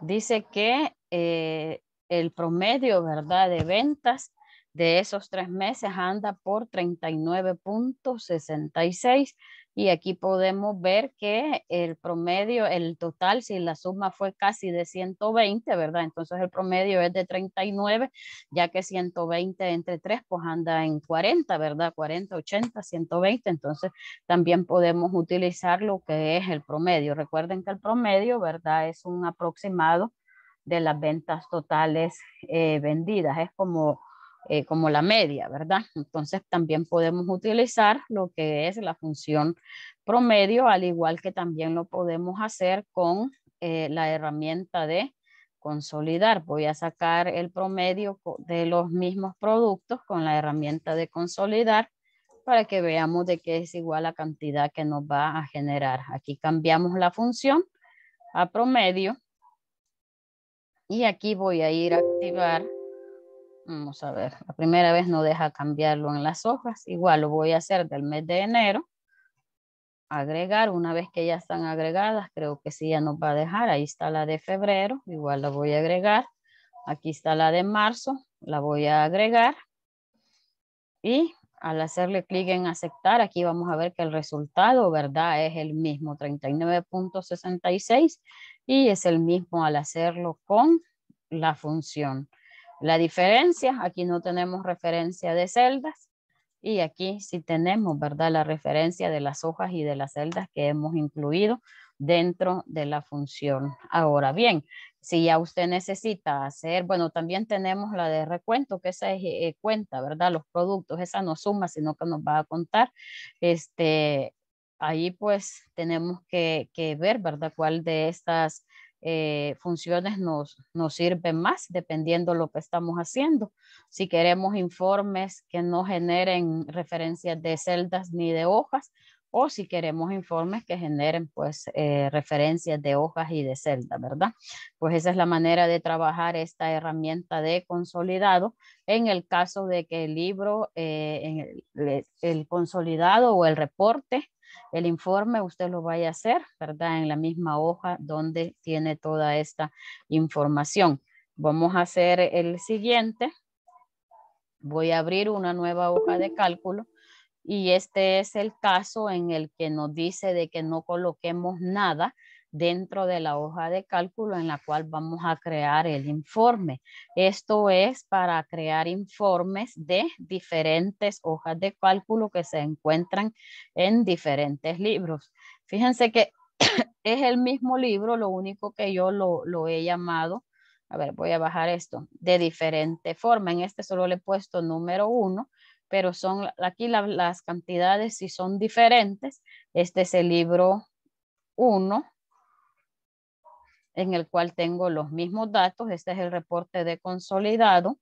dice que eh, el promedio, ¿verdad?, de ventas de esos tres meses anda por 39.66 y aquí podemos ver que el promedio, el total, si la suma fue casi de 120, ¿verdad? Entonces el promedio es de 39, ya que 120 entre 3 pues anda en 40, ¿verdad? 40, 80, 120, entonces también podemos utilizar lo que es el promedio. Recuerden que el promedio, ¿verdad? Es un aproximado de las ventas totales eh, vendidas, es como eh, como la media, ¿verdad? Entonces también podemos utilizar lo que es la función promedio, al igual que también lo podemos hacer con eh, la herramienta de consolidar. Voy a sacar el promedio de los mismos productos con la herramienta de consolidar para que veamos de qué es igual la cantidad que nos va a generar. Aquí cambiamos la función a promedio y aquí voy a ir a activar Vamos a ver, la primera vez no deja cambiarlo en las hojas. Igual lo voy a hacer del mes de enero. Agregar, una vez que ya están agregadas, creo que sí ya nos va a dejar. Ahí está la de febrero, igual la voy a agregar. Aquí está la de marzo, la voy a agregar. Y al hacerle clic en aceptar, aquí vamos a ver que el resultado, ¿verdad? Es el mismo, 39.66. Y es el mismo al hacerlo con la función. La diferencia, aquí no tenemos referencia de celdas y aquí sí tenemos, ¿verdad? La referencia de las hojas y de las celdas que hemos incluido dentro de la función. Ahora bien, si ya usted necesita hacer, bueno, también tenemos la de recuento, que esa es, eh, cuenta, ¿verdad? Los productos, esa no suma, sino que nos va a contar. Este, ahí pues tenemos que, que ver, ¿verdad? Cuál de estas eh, funciones nos, sirven más dependiendo lo que estamos haciendo. Si queremos informes que no generen referencias de celdas ni de hojas, o si queremos informes que generen pues eh, referencias de hojas y de celdas, ¿verdad? Pues esa es la manera de trabajar esta herramienta de consolidado en el caso de que el libro, eh, el, consolidado o el reporte el informe, usted lo vaya a hacer, ¿verdad? En la misma hoja donde tiene toda esta información. Vamos a hacer el siguiente. Voy a abrir una nueva hoja de cálculo y este es el caso en el que nos dice de que no coloquemos nada dentro de la hoja de cálculo en la cual vamos a crear el informe. Esto es para crear informes de diferentes hojas de cálculo que se encuentran en diferentes libros. Fíjense que es el mismo libro, lo único que yo lo, he llamado, a ver, voy a bajar esto, de diferente forma. En este solo le he puesto número uno, pero son aquí las cantidades si son diferentes. Este es el libro 1, en el cual tengo los mismos datos. Este es el reporte de consolidado.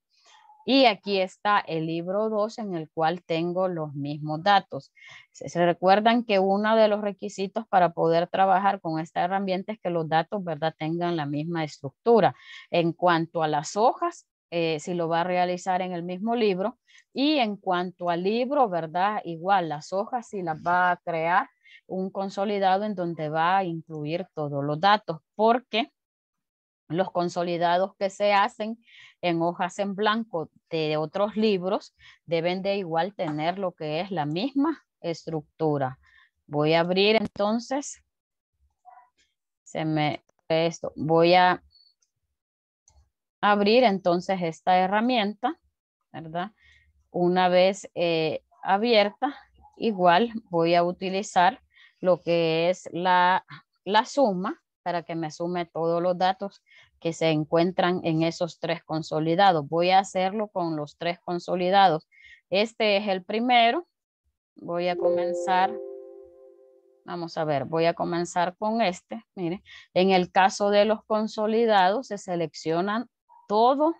Y aquí está el libro 2 en el cual tengo los mismos datos. Se recuerdan que uno de los requisitos para poder trabajar con esta herramienta es que los datos ¿verdad? tengan la misma estructura. En cuanto a las hojas, eh, si lo va a realizar en el mismo libro. Y en cuanto al libro, ¿verdad? Igual las hojas si las va a crear un consolidado en donde va a incluir todos los datos, porque los consolidados que se hacen en hojas en blanco de otros libros deben de igual tener lo que es la misma estructura. Voy a abrir entonces, se me, esto, voy a abrir entonces esta herramienta, ¿verdad? Una vez eh, abierta, igual voy a utilizar lo que es la, suma para que me sume todos los datos que se encuentran en esos tres consolidados. Voy a hacerlo con los tres consolidados. Este es el primero. Voy a comenzar. Vamos a ver, voy a comenzar con este. Mire, en el caso de los consolidados se seleccionan todo,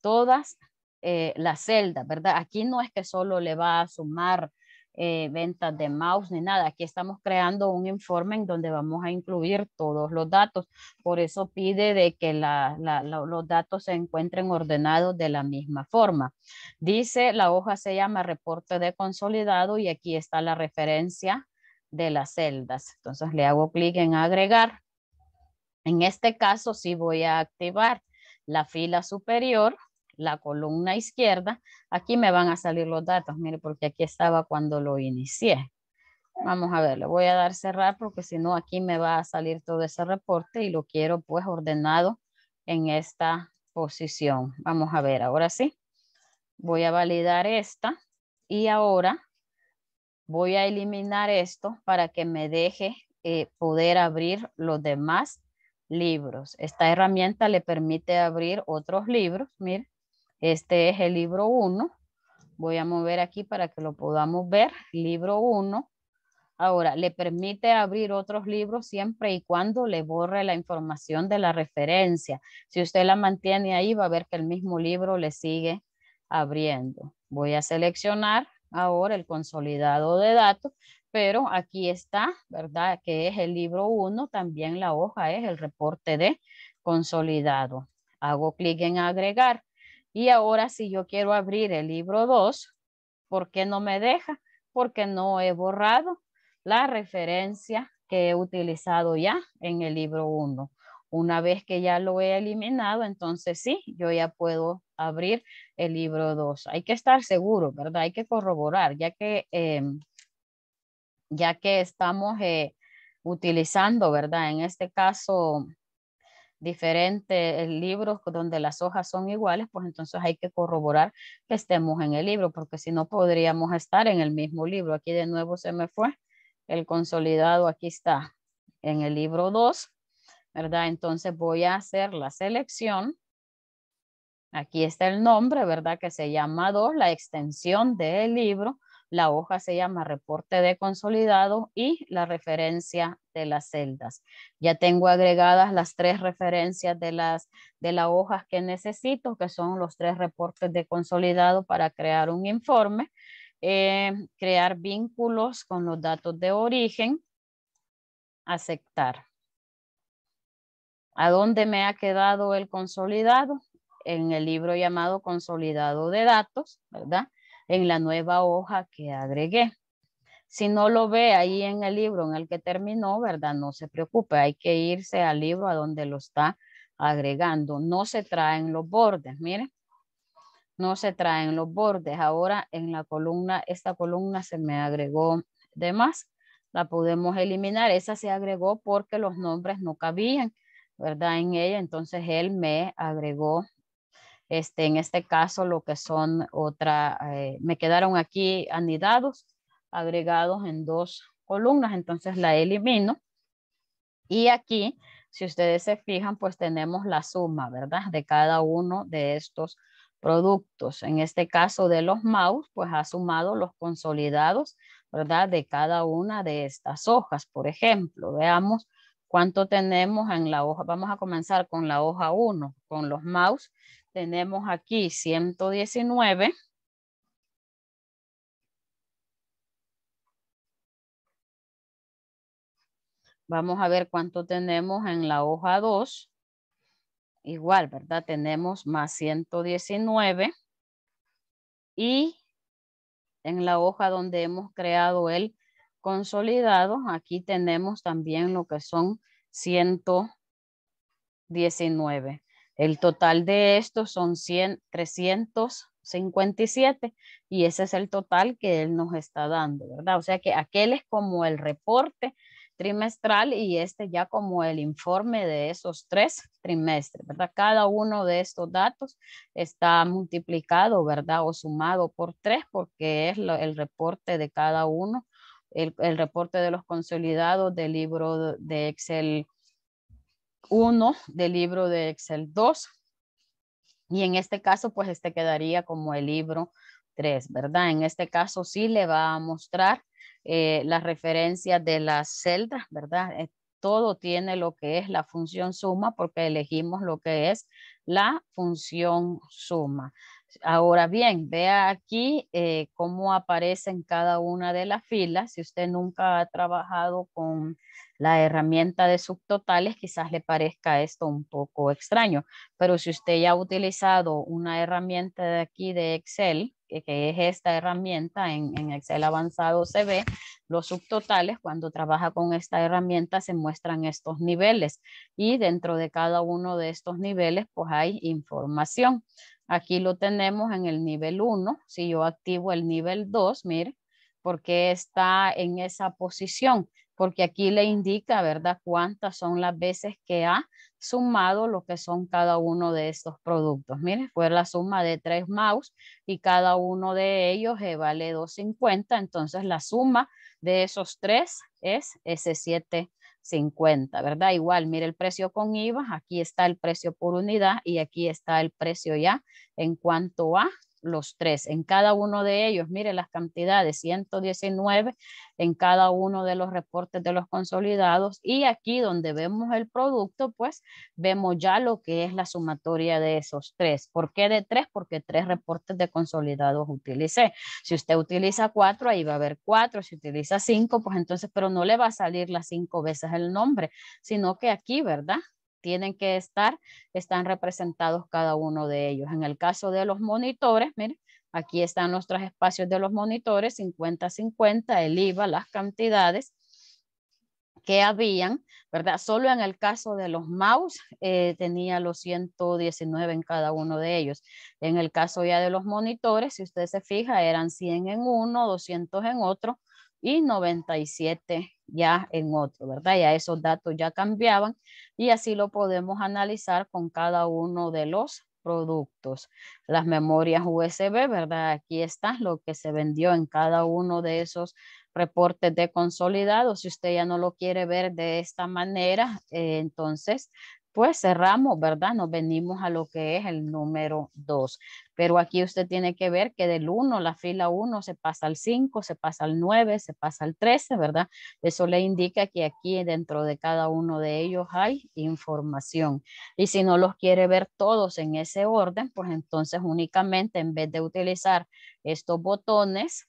todas eh, las celdas, ¿verdad? Aquí no es que solo le va a sumar eh, ventas de mouse ni nada. Aquí estamos creando un informe en donde vamos a incluir todos los datos. Por eso pide de que los datos se encuentren ordenados de la misma forma. Dice, la hoja se llama reporte de consolidado y aquí está la referencia de las celdas. Entonces le hago clic en agregar. En este caso si voy a activar la fila superior la columna izquierda, aquí me van a salir los datos, mire, porque aquí estaba cuando lo inicié. Vamos a ver, le voy a dar cerrar porque si no aquí me va a salir todo ese reporte y lo quiero pues ordenado en esta posición. Vamos a ver, ahora sí. Voy a validar esta y ahora voy a eliminar esto para que me deje eh, poder abrir los demás libros. Esta herramienta le permite abrir otros libros, mire, este es el libro 1. Voy a mover aquí para que lo podamos ver. Libro 1. Ahora, le permite abrir otros libros siempre y cuando le borre la información de la referencia. Si usted la mantiene ahí, va a ver que el mismo libro le sigue abriendo. Voy a seleccionar ahora el consolidado de datos, pero aquí está, ¿verdad? Que es el libro 1, también la hoja es el reporte de consolidado. Hago clic en agregar. Y ahora si yo quiero abrir el libro 2, ¿por qué no me deja? Porque no he borrado la referencia que he utilizado ya en el libro 1. Una vez que ya lo he eliminado, entonces sí, yo ya puedo abrir el libro 2. Hay que estar seguro, ¿verdad? Hay que corroborar, ya que, em, ya que estamos eh, utilizando, ¿verdad? En este caso, diferentes eh, libros donde las hojas son iguales, pues entonces hay que corroborar que estemos en el libro, porque si no podríamos estar en el mismo libro. Aquí de nuevo se me fue el consolidado, aquí está en el libro 2, ¿verdad? Entonces voy a hacer la selección. Aquí está el nombre, ¿verdad? Que se llama 2, la extensión del libro. La hoja se llama reporte de consolidado y la referencia de las celdas. Ya tengo agregadas las tres referencias de las hojas que necesito, que son los tres reportes de consolidado para crear un informe, eh, crear vínculos con los datos de origen, aceptar. ¿A dónde me ha quedado el consolidado? En el libro llamado Consolidado de Datos, ¿verdad? en la nueva hoja que agregué. Si no lo ve ahí en el libro en el que terminó, ¿verdad? No se preocupe, hay que irse al libro a donde lo está agregando. No se traen los bordes, miren. No se traen los bordes. Ahora en la columna, esta columna se me agregó de más. La podemos eliminar. Esa se agregó porque los nombres no cabían, ¿verdad? En ella. Entonces él me agregó este, en este caso, lo que son otra, eh, me quedaron aquí anidados, agregados en dos columnas, entonces la elimino. Y aquí, si ustedes se fijan, pues tenemos la suma, ¿verdad? De cada uno de estos productos. En este caso de los mouse, pues ha sumado los consolidados, ¿verdad? De cada una de estas hojas, por ejemplo. Veamos cuánto tenemos en la hoja. Vamos a comenzar con la hoja 1, con los mouse tenemos aquí 119. Vamos a ver cuánto tenemos en la hoja 2. Igual, ¿verdad? Tenemos más 119. Y en la hoja donde hemos creado el consolidado, aquí tenemos también lo que son 119. El total de estos son 357 y ese es el total que él nos está dando, ¿verdad? O sea que aquel es como el reporte trimestral y este ya como el informe de esos tres trimestres, ¿verdad? Cada uno de estos datos está multiplicado, ¿verdad? O sumado por tres porque es el reporte de cada uno, el, el, reporte de los consolidados del libro de Excel 1 del libro de Excel 2. Y en este caso, pues este quedaría como el libro 3, ¿verdad? En este caso sí le va a mostrar eh, la referencia de las celdas, ¿verdad? Eh, todo tiene lo que es la función suma porque elegimos lo que es la función suma. Ahora bien, vea aquí eh, cómo aparece en cada una de las filas. Si usted nunca ha trabajado con la herramienta de subtotales, quizás le parezca esto un poco extraño, pero si usted ya ha utilizado una herramienta de aquí de Excel, que, es esta herramienta en, Excel avanzado se ve, los subtotales cuando trabaja con esta herramienta se muestran estos niveles y dentro de cada uno de estos niveles pues hay información. Aquí lo tenemos en el nivel 1, si yo activo el nivel 2, mire, porque está en esa posición porque aquí le indica, ¿verdad?, cuántas son las veces que ha sumado lo que son cada uno de estos productos. Miren, fue la suma de tres mouse y cada uno de ellos eh, vale 2.50, entonces la suma de esos tres es ese 7.50, ¿verdad? Igual, mire el precio con IVA, aquí está el precio por unidad y aquí está el precio ya en cuanto a los tres. En cada uno de ellos, mire las cantidades, 119 en cada uno de los reportes de los consolidados. Y aquí donde vemos el producto, pues vemos ya lo que es la sumatoria de esos tres. ¿Por qué de tres? Porque tres reportes de consolidados utilicé. Si usted utiliza cuatro, ahí va a haber cuatro. Si utiliza cinco, pues entonces, pero no le va a salir las cinco veces el nombre, sino que aquí, ¿verdad? tienen que estar, están representados cada uno de ellos. En el caso de los monitores, miren, aquí están nuestros espacios de los monitores, 50-50, el IVA, las cantidades que habían, ¿verdad? Solo en el caso de los mouse eh, tenía los 119 en cada uno de ellos. En el caso ya de los monitores, si usted se fija, eran 100 en uno, 200 en otro, y 97 ya en otro, ¿verdad? Ya esos datos ya cambiaban y así lo podemos analizar con cada uno de los productos. Las memorias USB, ¿verdad? Aquí está lo que se vendió en cada uno de esos reportes de consolidado. Si usted ya no lo quiere ver de esta manera, eh, entonces pues cerramos, ¿verdad? Nos venimos a lo que es el número 2. Pero aquí usted tiene que ver que del 1, la fila 1 se pasa al 5, se pasa al 9, se pasa al 13, ¿verdad? Eso le indica que aquí dentro de cada uno de ellos hay información. Y si no los quiere ver todos en ese orden, pues entonces únicamente en vez de utilizar estos botones,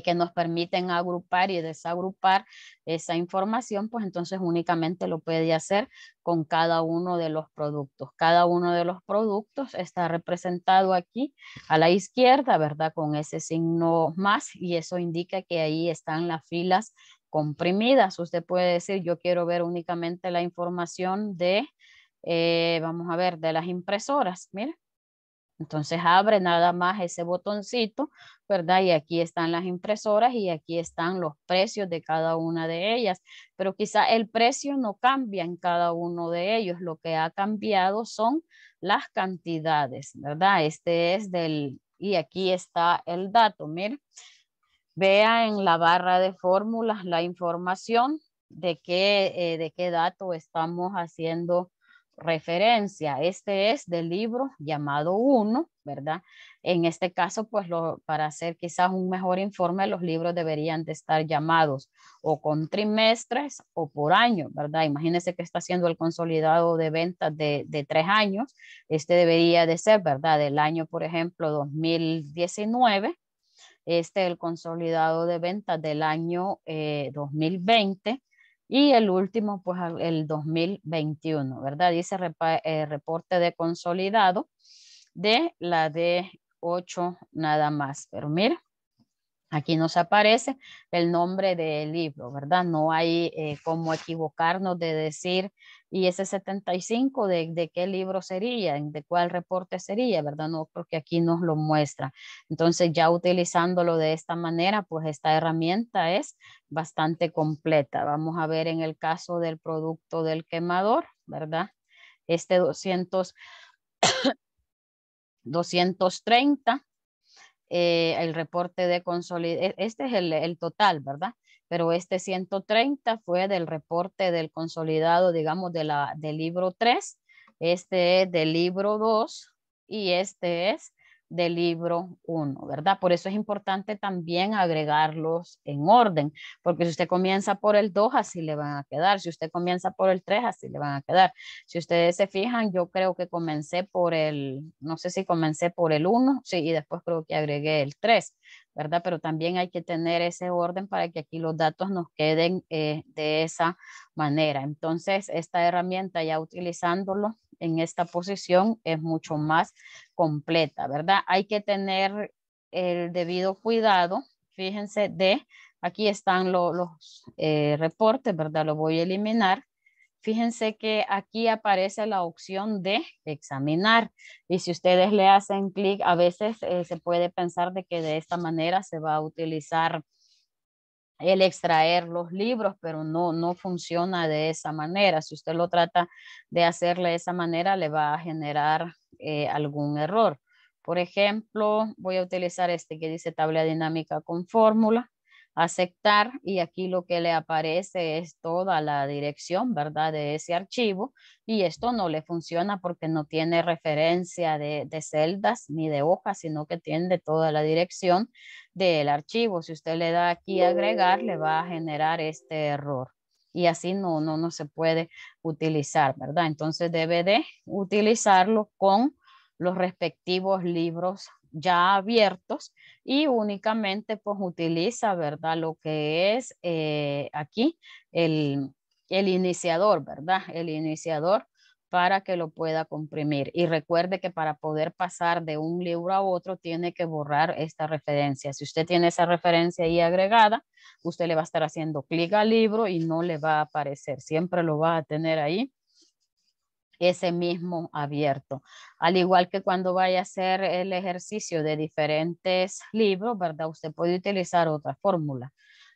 que nos permiten agrupar y desagrupar esa información, pues entonces únicamente lo puede hacer con cada uno de los productos. Cada uno de los productos está representado aquí a la izquierda, ¿verdad? Con ese signo más y eso indica que ahí están las filas comprimidas. Usted puede decir, yo quiero ver únicamente la información de, eh, vamos a ver, de las impresoras. Mira, entonces abre nada más ese botoncito, ¿verdad? Y aquí están las impresoras y aquí están los precios de cada una de ellas. Pero quizá el precio no cambia en cada uno de ellos. Lo que ha cambiado son las cantidades, ¿verdad? Este es del, y aquí está el dato, mira. Vea en la barra de fórmulas la información de qué, eh, de qué dato estamos haciendo referencia. Este es del libro llamado 1, ¿verdad? En este caso, pues lo, para hacer quizás un mejor informe, los libros deberían de estar llamados o con trimestres o por año, ¿verdad? Imagínense que está haciendo el consolidado de ventas de, tres años. Este debería de ser, ¿verdad? Del año, por ejemplo, 2019. Este el consolidado de ventas del año eh, 2020 y el último, pues el 2021, ¿verdad? Dice eh, reporte de consolidado de la de 8 nada más. Pero mira, Aquí nos aparece el nombre del libro, ¿verdad? No hay eh, cómo equivocarnos de decir, y ese 75 de, de, qué libro sería, de cuál reporte sería, ¿verdad? No, porque aquí nos lo muestra. Entonces, ya utilizándolo de esta manera, pues esta herramienta es bastante completa. Vamos a ver en el caso del producto del quemador, ¿verdad? Este 200, 230 Eh, el reporte de consolidado e-, este es el, total, ¿verdad? Pero este 130 fue del reporte del consolidado, digamos, de la, del libro 3, este es del libro 2 y este es del libro 1, ¿verdad? Por eso es importante también agregarlos en orden, porque si usted comienza por el 2, así le van a quedar, si usted comienza por el 3, así le van a quedar. Si ustedes se fijan, yo creo que comencé por el, no sé si comencé por el 1, sí, y después creo que agregué el 3, ¿verdad? Pero también hay que tener ese orden para que aquí los datos nos queden eh, de esa manera. Entonces, esta herramienta ya utilizándolo, en esta posición es mucho más completa, ¿verdad? Hay que tener el debido cuidado, fíjense, de aquí están los eh, reportes, ¿verdad? Lo voy a eliminar. Fíjense que aquí aparece la opción de examinar y si ustedes le hacen clic, a veces eh, se puede pensar de que de esta manera se va a utilizar el extraer los libros, pero no, no funciona de esa manera. Si usted lo trata de hacerle de esa manera, le va a generar eh, algún error. Por ejemplo, voy a utilizar este que dice tabla dinámica con fórmula aceptar y aquí lo que le aparece es toda la dirección, ¿verdad? De ese archivo y esto no le funciona porque no tiene referencia de, celdas ni de hojas, sino que tiene toda la dirección del archivo. Si usted le da aquí agregar, le va a generar este error y así no, no, no se puede utilizar, ¿verdad? Entonces debe de utilizarlo con los respectivos libros ya abiertos y únicamente pues utiliza, ¿verdad? Lo que es eh, aquí el, el iniciador, ¿verdad? El iniciador para que lo pueda comprimir. Y recuerde que para poder pasar de un libro a otro tiene que borrar esta referencia. Si usted tiene esa referencia ahí agregada, usted le va a estar haciendo clic al libro y no le va a aparecer. Siempre lo va a tener ahí ese mismo abierto. Al igual que cuando vaya a hacer el ejercicio de diferentes libros, ¿verdad? Usted puede utilizar otra fórmula.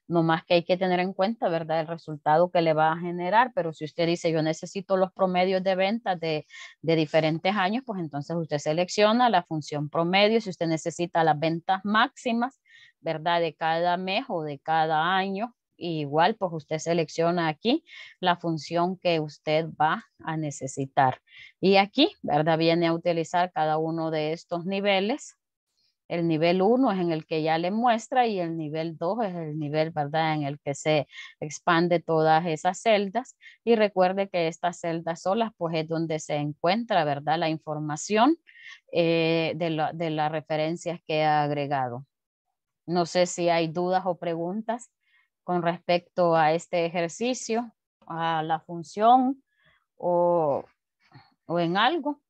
No más que hay que tener en cuenta, ¿verdad? El resultado que le va a generar, pero si usted dice yo necesito los promedios de ventas de, de diferentes años, pues entonces usted selecciona la función promedio, si usted necesita las ventas máximas, ¿verdad? De cada mes o de cada año, igual pues usted selecciona aquí la función que usted va a necesitar. Y aquí, ¿verdad? Viene a utilizar cada uno de estos niveles. El nivel 1 es en el que ya le muestra y el nivel 2 es el nivel, ¿verdad? En el que se expande todas esas celdas. Y recuerde que estas celdas solas, pues es donde se encuentra, ¿verdad? La información eh, de, de las referencias que ha agregado. No sé si hay dudas o preguntas con respecto a este ejercicio, a la función o, en algo.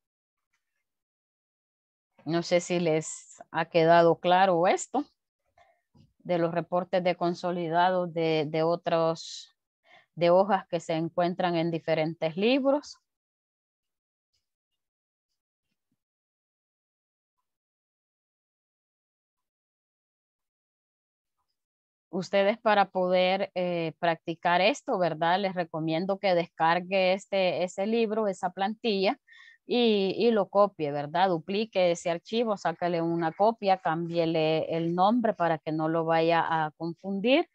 No sé si les ha quedado claro esto de los reportes de consolidados de, de otros, de hojas que se encuentran en diferentes libros. ustedes para poder eh, practicar esto, ¿verdad? Les recomiendo que descargue este, ese libro, esa plantilla y, y, lo copie, ¿verdad? Duplique ese archivo, sácale una copia, cámbiele el nombre para que no lo vaya a confundir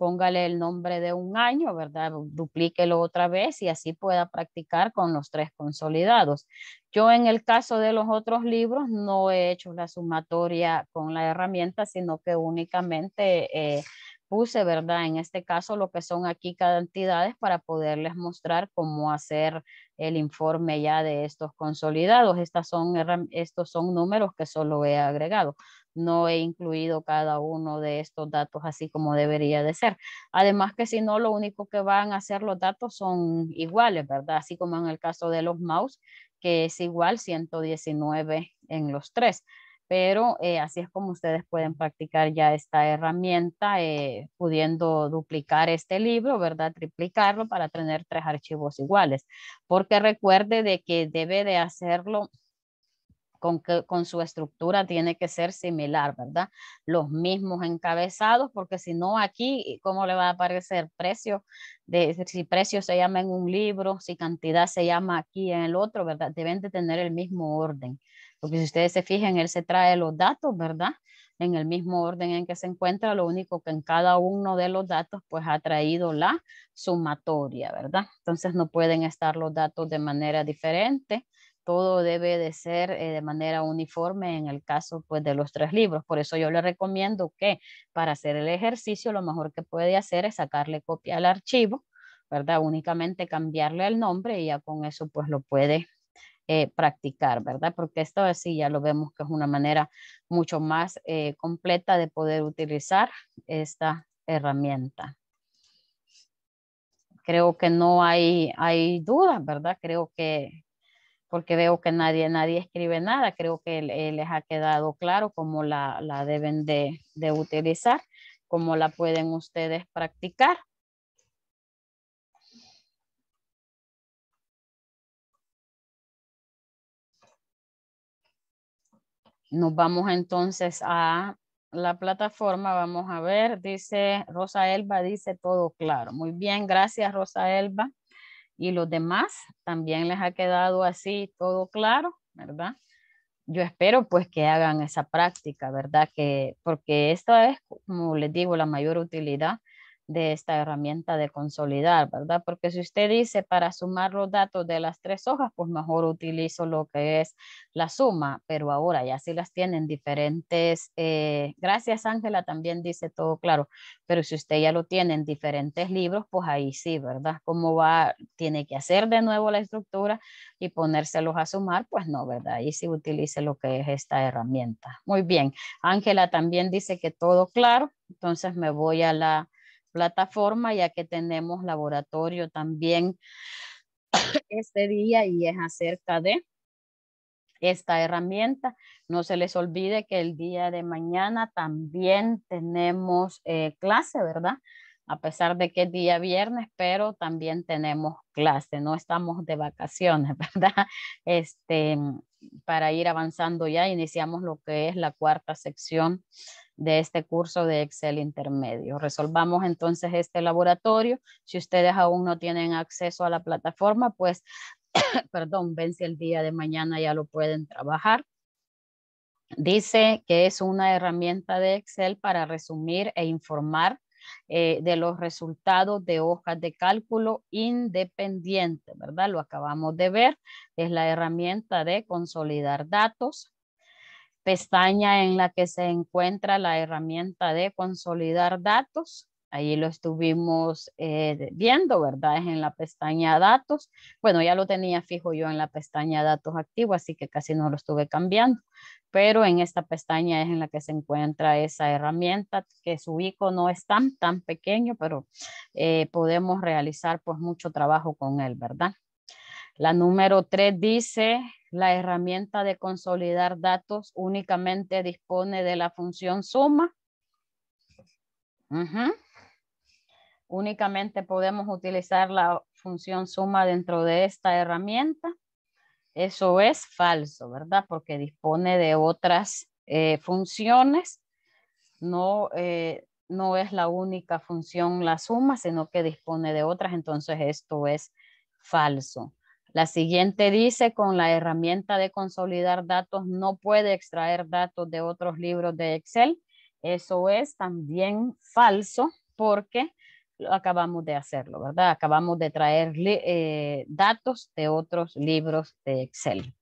póngale el nombre de un año, ¿verdad? Duplíquelo otra vez y así pueda practicar con los tres consolidados. Yo en el caso de los otros libros no he hecho la sumatoria con la herramienta, sino que únicamente eh, puse, ¿verdad? En este caso lo que son aquí cada entidades para poderles mostrar cómo hacer el informe ya de estos consolidados. son, estos son números que solo he agregado no he incluido cada uno de estos datos así como debería de ser. Además que si no, lo único que van a hacer los datos son iguales, ¿verdad? Así como en el caso de los mouse, que es igual 119 en los tres. Pero eh, así es como ustedes pueden practicar ya esta herramienta, eh, pudiendo duplicar este libro, ¿verdad? Triplicarlo para tener tres archivos iguales. Porque recuerde de que debe de hacerlo con, su estructura tiene que ser similar, ¿verdad? Los mismos encabezados, porque si no aquí, ¿cómo le va a aparecer precio? De, si precio se llama en un libro, si cantidad se llama aquí en el otro, ¿verdad? Deben de tener el mismo orden, porque si ustedes se fijan, él se trae los datos, ¿verdad? En el mismo orden en que se encuentra, lo único que en cada uno de los datos, pues ha traído la sumatoria, ¿verdad? Entonces no pueden estar los datos de manera diferente todo debe de ser eh, de manera uniforme en el caso pues, de los tres libros. Por eso yo le recomiendo que para hacer el ejercicio lo mejor que puede hacer es sacarle copia al archivo, ¿verdad? Únicamente cambiarle el nombre y ya con eso pues lo puede eh, practicar, ¿verdad? Porque esto así ya lo vemos que es una manera mucho más eh, completa de poder utilizar esta herramienta. Creo que no hay, hay ¿verdad? Creo que, porque veo que nadie, nadie escribe nada, creo que eh, les ha quedado claro cómo la, deben de, de, utilizar, cómo la pueden ustedes practicar. Nos vamos entonces a la plataforma, vamos a ver, dice Rosa Elba, dice todo claro. Muy bien, gracias Rosa Elba y los demás también les ha quedado así todo claro, ¿verdad? Yo espero pues que hagan esa práctica, ¿verdad? Que, porque esta es, como les digo, la mayor utilidad de esta herramienta de consolidar, ¿verdad? Porque si usted dice para sumar los datos de las tres hojas, pues mejor utilizo lo que es la suma, pero ahora ya si las tienen diferentes, eh, gracias Ángela, también dice todo claro, pero si usted ya lo tiene en diferentes libros, pues ahí sí, ¿verdad? ¿Cómo va? Tiene que hacer de nuevo la estructura y ponérselos a sumar, pues no, ¿verdad? Ahí sí utilice lo que es esta herramienta. Muy bien, Ángela también dice que todo claro, entonces me voy a la plataforma, ya que tenemos laboratorio también este día y es acerca de esta herramienta. No se les olvide que el día de mañana también tenemos eh, clase, ¿verdad? A pesar de que es día viernes, pero también tenemos clase, no estamos de vacaciones, ¿verdad? Este, para ir avanzando ya, iniciamos lo que es la cuarta sección de este curso de Excel intermedio. Resolvamos entonces este laboratorio. Si ustedes aún no tienen acceso a la plataforma, pues, perdón, ven si el día de mañana ya lo pueden trabajar. Dice que es una herramienta de Excel para resumir e informar eh, de los resultados de hojas de cálculo independiente, ¿verdad? Lo acabamos de ver. Es la herramienta de consolidar datos, pestaña en la que se encuentra la herramienta de consolidar datos. Ahí lo estuvimos eh, viendo, ¿verdad? Es en la pestaña datos. Bueno, ya lo tenía fijo yo en la pestaña datos activo, así que casi no lo estuve cambiando. Pero en esta pestaña es en la que se encuentra esa herramienta, que su icono es tan, tan pequeño, pero eh, podemos realizar pues mucho trabajo con él, ¿verdad? La número tres dice, la herramienta de consolidar datos únicamente dispone de la función suma. Únicamente podemos utilizar la función suma dentro de esta herramienta. Eso es falso, ¿verdad? Porque dispone de otras eh, funciones. Eh, no es la única función la suma, sino que dispone de otras. Entonces esto es falso. La siguiente dice, con la herramienta de consolidar datos, no puede extraer datos de otros libros de Excel. Eso es también falso porque acabamos de hacerlo, ¿verdad? Acabamos de traer eh, datos de otros libros de Excel.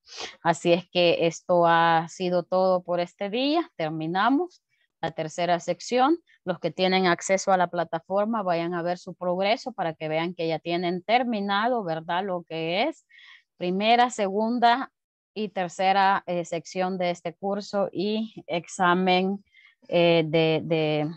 Así es que esto ha sido todo por este día. Terminamos la tercera sección. Los que tienen acceso a la plataforma vayan a ver su progreso para que vean que ya tienen terminado, ¿verdad? Lo que es primera, segunda y tercera eh, sección de este curso y examen eh, de,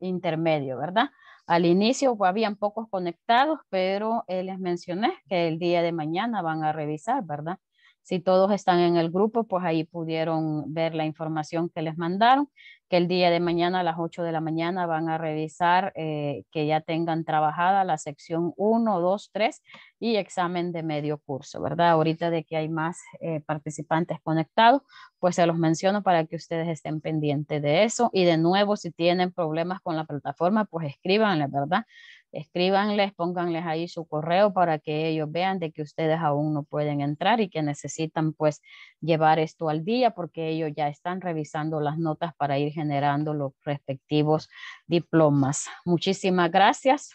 intermedio, ¿verdad? Al inicio habían pocos conectados, pero eh, les mencioné que el día de mañana van a revisar, ¿verdad? Si todos están en el grupo, pues ahí pudieron ver la información que les mandaron, que el día de mañana a las 8 de la mañana van a revisar eh, que ya tengan trabajada la sección 1, 2, 3 y examen de medio curso, ¿verdad? Ahorita de que hay más eh, participantes conectados, pues se los menciono para que ustedes estén pendientes de eso. Y de nuevo, si tienen problemas con la plataforma, pues escríbanle, ¿verdad? escríbanles, pónganles ahí su correo para que ellos vean de que ustedes aún no pueden entrar y que necesitan pues llevar esto al día porque ellos ya están revisando las notas para ir generando los respectivos diplomas. Muchísimas gracias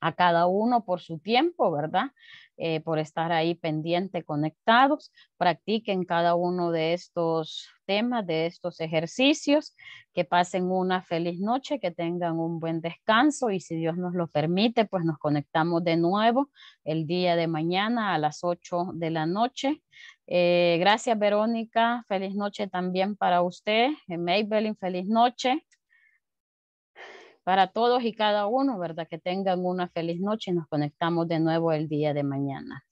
a cada uno por su tiempo, ¿verdad? Eh, por estar ahí pendiente, conectados. Practiquen cada uno de estos temas, de estos ejercicios. Que pasen una feliz noche, que tengan un buen descanso y si Dios nos lo permite, pues nos conectamos de nuevo el día de mañana a las 8 de la noche. Eh, gracias, Verónica. Feliz noche también para usted. Eh, Maybelline, feliz noche para todos y cada uno, ¿verdad? Que tengan una feliz noche y nos conectamos de nuevo el día de mañana.